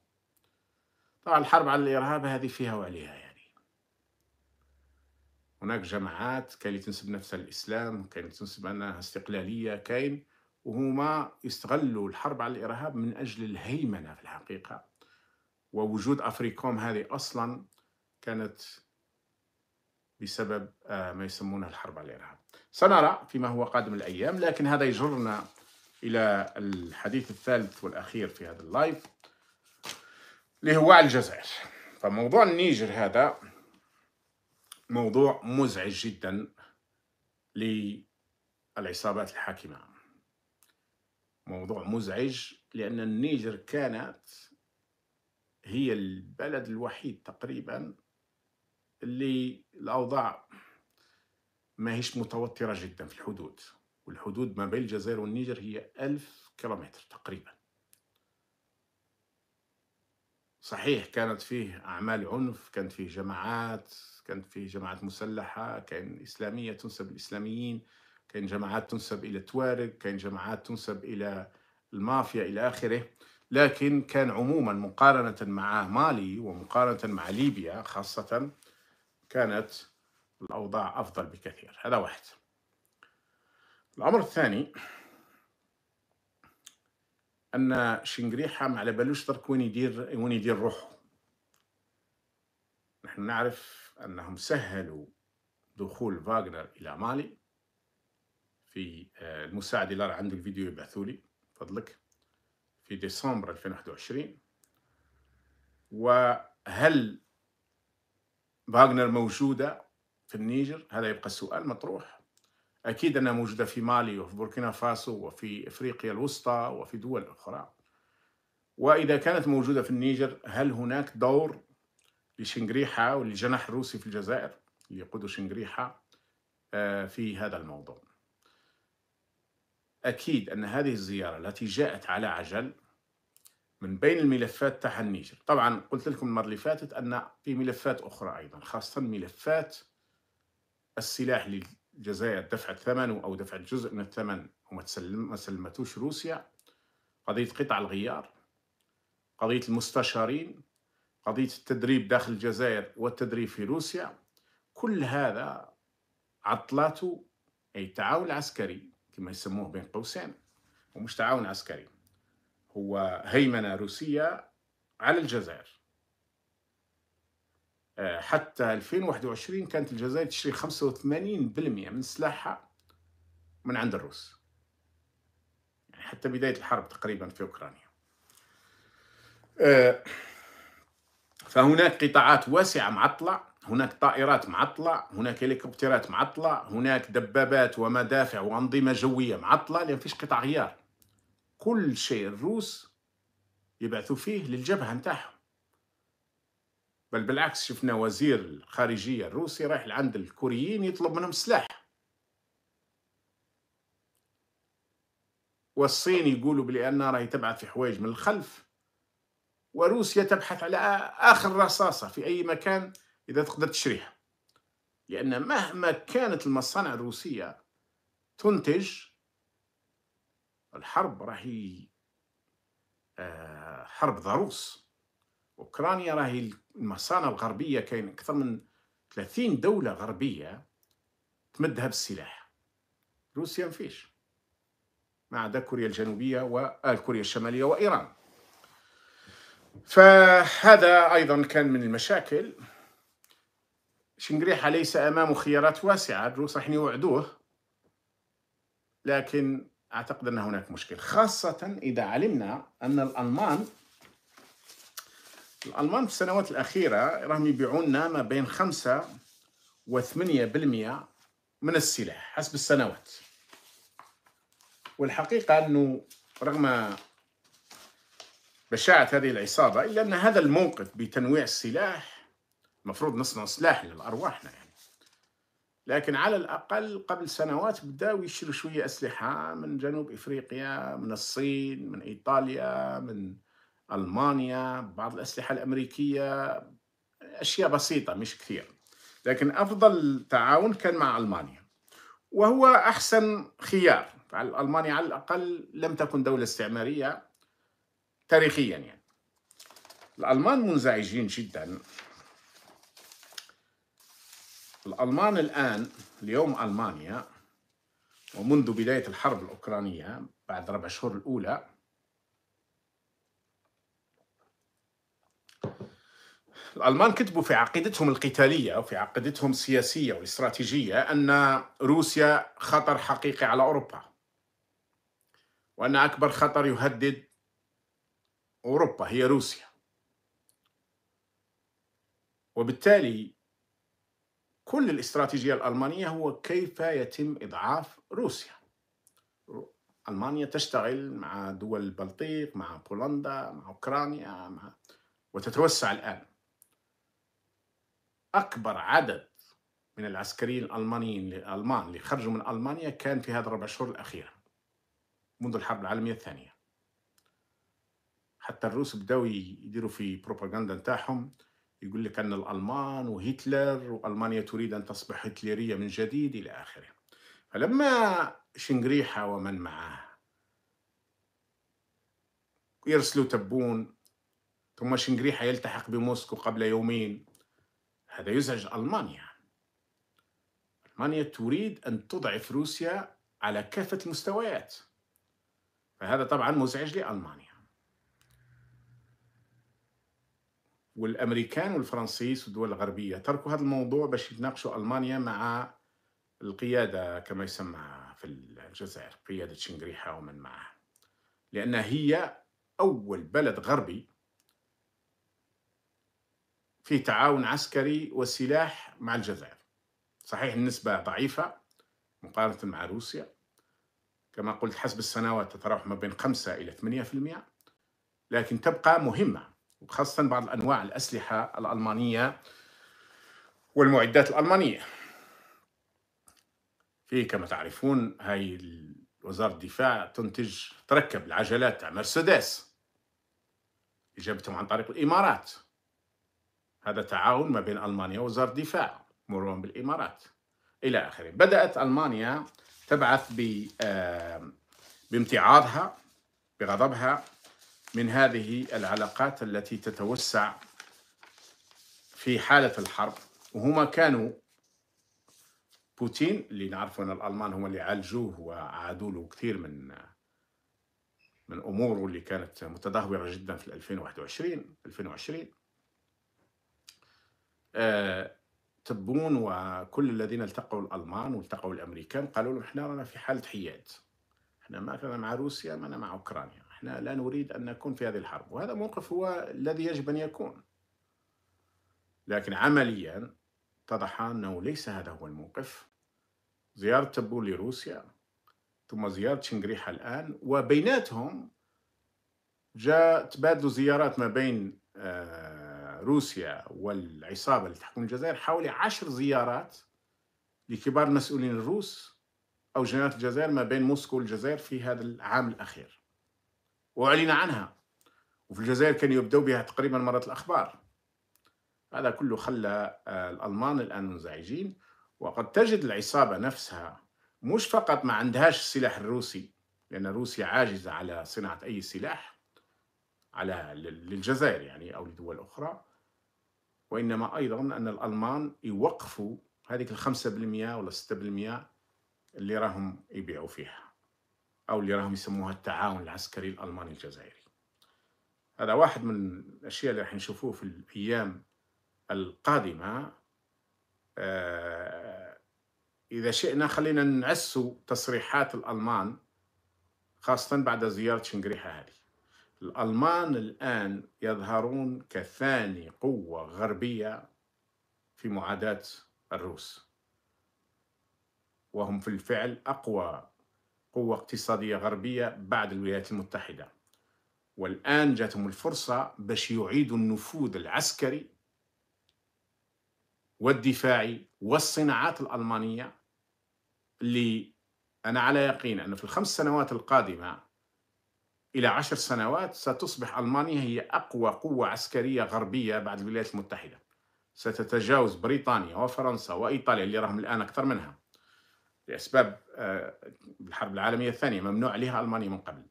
طبعا الحرب على الإرهاب هذه فيها وعليها يعني هناك جماعات كاين اللي تنسب نفسها للإسلام كاين تنسب أنها استقلالية كاين وهما يستغلوا الحرب على الإرهاب من أجل الهيمنة في الحقيقة ووجود أفريكوم هذه أصلا كانت بسبب آه، ما يسمونه الحرب على الإرهاب سنرى فيما هو قادم الأيام لكن هذا يجرنا إلى الحديث الثالث والأخير في هذا اللايف اللي هو عن الجزائر فموضوع النيجر هذا موضوع مزعج جدا للعصابات الحاكمة موضوع مزعج لأن النيجر كانت هي البلد الوحيد تقريبا اللي الأوضاع ما هيش متوترة جدا في الحدود والحدود ما بين الجزائر والنيجر هي ألف كيلومتر تقريبا صحيح كانت فيه أعمال عنف كانت فيه جماعات كانت فيه جماعات مسلحة كان إسلامية تنسب للإسلاميين كان جماعات تنسب إلى التوارق كان جماعات تنسب إلى المافيا إلى آخره لكن كان عموما مقارنة مع مالي ومقارنة مع ليبيا خاصة كانت الأوضاع أفضل بكثير هذا واحد الأمر الثاني أن شنقريحة ما على بالوش ترك وين يدير وين يدير روحه نحن نعرف أنهم سهلوا دخول فاغنر إلى مالي في آه، المساعد اللي عندك فيديو يبعثوا لي فضلك في ديسمبر 2021 وهل فاغنر موجودة في النيجر هذا يبقى سؤال مطروح أكيد أنها موجودة في مالي وفي بوركينا فاسو وفي إفريقيا الوسطى وفي دول أخرى وإذا كانت موجودة في النيجر هل هناك دور لشنغريحة والجناح الروسي في الجزائر اللي يقود شنغريحة آه، في هذا الموضوع أكيد أن هذه الزيارة التي جاءت على عجل من بين الملفات تاع النيجر طبعا قلت لكم المرة اللي فاتت أن في ملفات أخرى أيضا خاصة ملفات السلاح الجزائر دفعت ثمنه أو دفعت جزء من الثمن وما تسلم ما سلمتوش روسيا قضية قطع الغيار قضية المستشارين قضية التدريب داخل الجزائر والتدريب في روسيا كل هذا عطلاته أي التعاون العسكري كما يسموه بين قوسين ومش تعاون عسكري هو هيمنة روسية على الجزائر آه، حتى 2021 كانت الجزائر تشري 85% من سلاحها من عند الروس يعني حتى بداية الحرب تقريبا في أوكرانيا آه، فهناك قطاعات واسعة معطلة هناك طائرات معطلة هناك هليكوبترات معطلة هناك دبابات ومدافع وأنظمة جوية معطلة لأن فيش قطع غيار كل شيء الروس يبعثوا فيه للجبهة نتاعهم بل بالعكس شفنا وزير الخارجية الروسي رايح لعند الكوريين يطلب منهم سلاح والصين يقولوا بان راهي تبعث في حوايج من الخلف وروسيا تبحث على آخر رصاصة في أي مكان إذا تقدر تشريها لأن مهما كانت المصانع الروسية تنتج الحرب راهي آه، حرب ضروس اوكرانيا راهي المصانع الغربيه كاين اكثر من 30 دوله غربيه تمدها بالسلاح روسيا ما فيش ما عدا كوريا الجنوبيه وكوريا الشماليه وايران فهذا ايضا كان من المشاكل شنقريحه ليس امامه خيارات واسعه الروس راح يوعدوه لكن اعتقد ان هناك مشكل خاصه اذا علمنا ان الالمان الالمان في السنوات الاخيره راهم لنا ما بين 5 و8% من السلاح حسب السنوات والحقيقه انه رغم بشاعه هذه العصابه الا ان هذا الموقف بتنويع السلاح المفروض نصنع سلاح لارواحنا يعني لكن على الأقل قبل سنوات بداوا يشيلوا شوية أسلحة من جنوب إفريقيا من الصين من إيطاليا من المانيا بعض الاسلحه الامريكيه اشياء بسيطه مش كثير لكن افضل تعاون كان مع المانيا وهو احسن خيار المانيا على الاقل لم تكن دوله استعماريه تاريخيا يعني الالمان منزعجين جدا الالمان الان اليوم المانيا ومنذ بدايه الحرب الاوكرانيه بعد ربع شهور الاولى الألمان كتبوا في عقيدتهم القتالية وفي عقيدتهم السياسية والاستراتيجية أن روسيا خطر حقيقي على أوروبا وأن أكبر خطر يهدد أوروبا هي روسيا وبالتالي كل الاستراتيجية الألمانية هو كيف يتم إضعاف روسيا ألمانيا تشتغل مع دول البلطيق مع بولندا مع أوكرانيا مع وتتوسع الآن أكبر عدد من العسكريين الألمانيين الألمان اللي خرجوا من ألمانيا كان في هذا الربع شهور الأخيرة منذ الحرب العالمية الثانية حتى الروس بدأوا يديروا في بروباغندا نتاعهم يقول لك أن الألمان وهتلر وألمانيا تريد أن تصبح هتلرية من جديد إلى آخره فلما شنغريحه ومن معاه يرسلوا تبون ثم شنغريحه يلتحق بموسكو قبل يومين هذا يزعج ألمانيا ألمانيا تريد أن تضعف روسيا على كافة المستويات فهذا طبعا مزعج لألمانيا والأمريكان والفرنسيس والدول الغربية تركوا هذا الموضوع باش يتناقشوا ألمانيا مع القيادة كما يسمى في الجزائر قيادة شنغريحه ومن معها لأن هي أول بلد غربي في تعاون عسكري وسلاح مع الجزائر صحيح النسبة ضعيفة مقارنة مع روسيا كما قلت حسب السنوات تتراوح ما بين 5 إلى 8% لكن تبقى مهمة وخاصة بعض أنواع الأسلحة الألمانية والمعدات الألمانية في كما تعرفون هاي وزارة الدفاع تنتج تركب العجلات تاع مرسيدس إجابتهم عن طريق الإمارات هذا تعاون ما بين ألمانيا ووزارة الدفاع مرورا بالإمارات إلى آخره بدأت ألمانيا تبعث بامتعاضها بغضبها من هذه العلاقات التي تتوسع في حالة الحرب وهما كانوا بوتين اللي نعرفوا أن الألمان هم اللي عالجوه وعادوا له كثير من من أموره اللي كانت متدهورة جدا في 2021 2020 آه، تبون وكل الذين التقوا الالمان والتقوا الامريكان قالوا لهم احنا رانا في حاله حياد احنا ما مع روسيا ما مع اوكرانيا احنا لا نريد ان نكون في هذه الحرب وهذا موقف هو الذي يجب ان يكون لكن عمليا اتضح انه ليس هذا هو الموقف زياره تبون لروسيا ثم زياره شنغريحه الان وبيناتهم جاء تبادلوا زيارات ما بين آه روسيا والعصابة اللي تحكم الجزائر حوالي عشر زيارات لكبار المسؤولين الروس أو جنرالات الجزائر ما بين موسكو والجزائر في هذا العام الأخير وأعلن عنها وفي الجزائر كانوا يبدأوا بها تقريبا مرة الأخبار هذا كله خلى آه، الألمان الآن منزعجين وقد تجد العصابة نفسها مش فقط ما عندهاش السلاح الروسي لأن روسيا عاجزة على صناعة أي سلاح على للجزائر يعني أو لدول أخرى وإنما أيضا أن الألمان يوقفوا هذيك الخمسة بالمئة ولا ستة بالمئة اللي راهم يبيعوا فيها أو اللي راهم يسموها التعاون العسكري الألماني الجزائري هذا واحد من الأشياء اللي راح نشوفوه في الأيام القادمة آه، إذا شئنا خلينا نعسوا تصريحات الألمان خاصة بعد زيارة شنقريحة هذه الألمان الآن يظهرون كثاني قوة غربية في معاداة الروس وهم في الفعل أقوى قوة اقتصادية غربية بعد الولايات المتحدة والآن جاتهم الفرصة باش يعيدوا النفوذ العسكري والدفاعي والصناعات الألمانية اللي أنا على يقين أن في الخمس سنوات القادمة إلى عشر سنوات ستصبح ألمانيا هي أقوى قوة عسكرية غربية بعد الولايات المتحدة ستتجاوز بريطانيا وفرنسا وإيطاليا اللي راهم الآن أكثر منها لأسباب آه، الحرب العالمية الثانية ممنوع عليها ألمانيا من قبل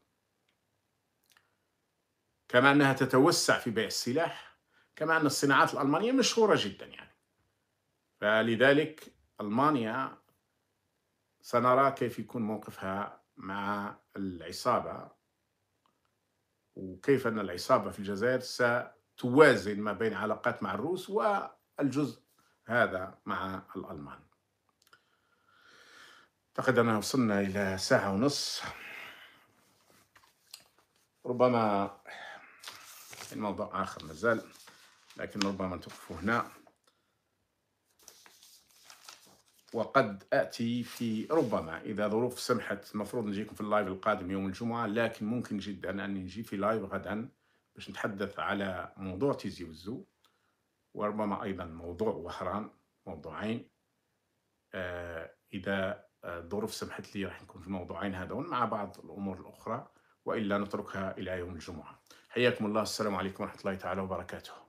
كما أنها تتوسع في بيع السلاح كما أن الصناعات الألمانية مشهورة جدا يعني فلذلك ألمانيا سنرى كيف يكون موقفها مع العصابة وكيف أن العصابة في الجزائر ستوازن ما بين علاقات مع الروس والجزء هذا مع الألمان أعتقد أننا وصلنا إلى ساعة ونص ربما الموضوع آخر مازال لكن ربما نتوقف هنا وقد اتي في ربما اذا ظروف سمحت المفروض نجيكم في اللايف القادم يوم الجمعه لكن ممكن جدا اني نجي في لايف غدا باش نتحدث على موضوع تيزي وزو وربما ايضا موضوع وهران موضوعين آه اذا الظروف آه، سمحت لي راح نكون في الموضوعين هذون مع بعض الامور الاخرى والا نتركها الى يوم الجمعه حياكم الله السلام عليكم ورحمه الله تعالى وبركاته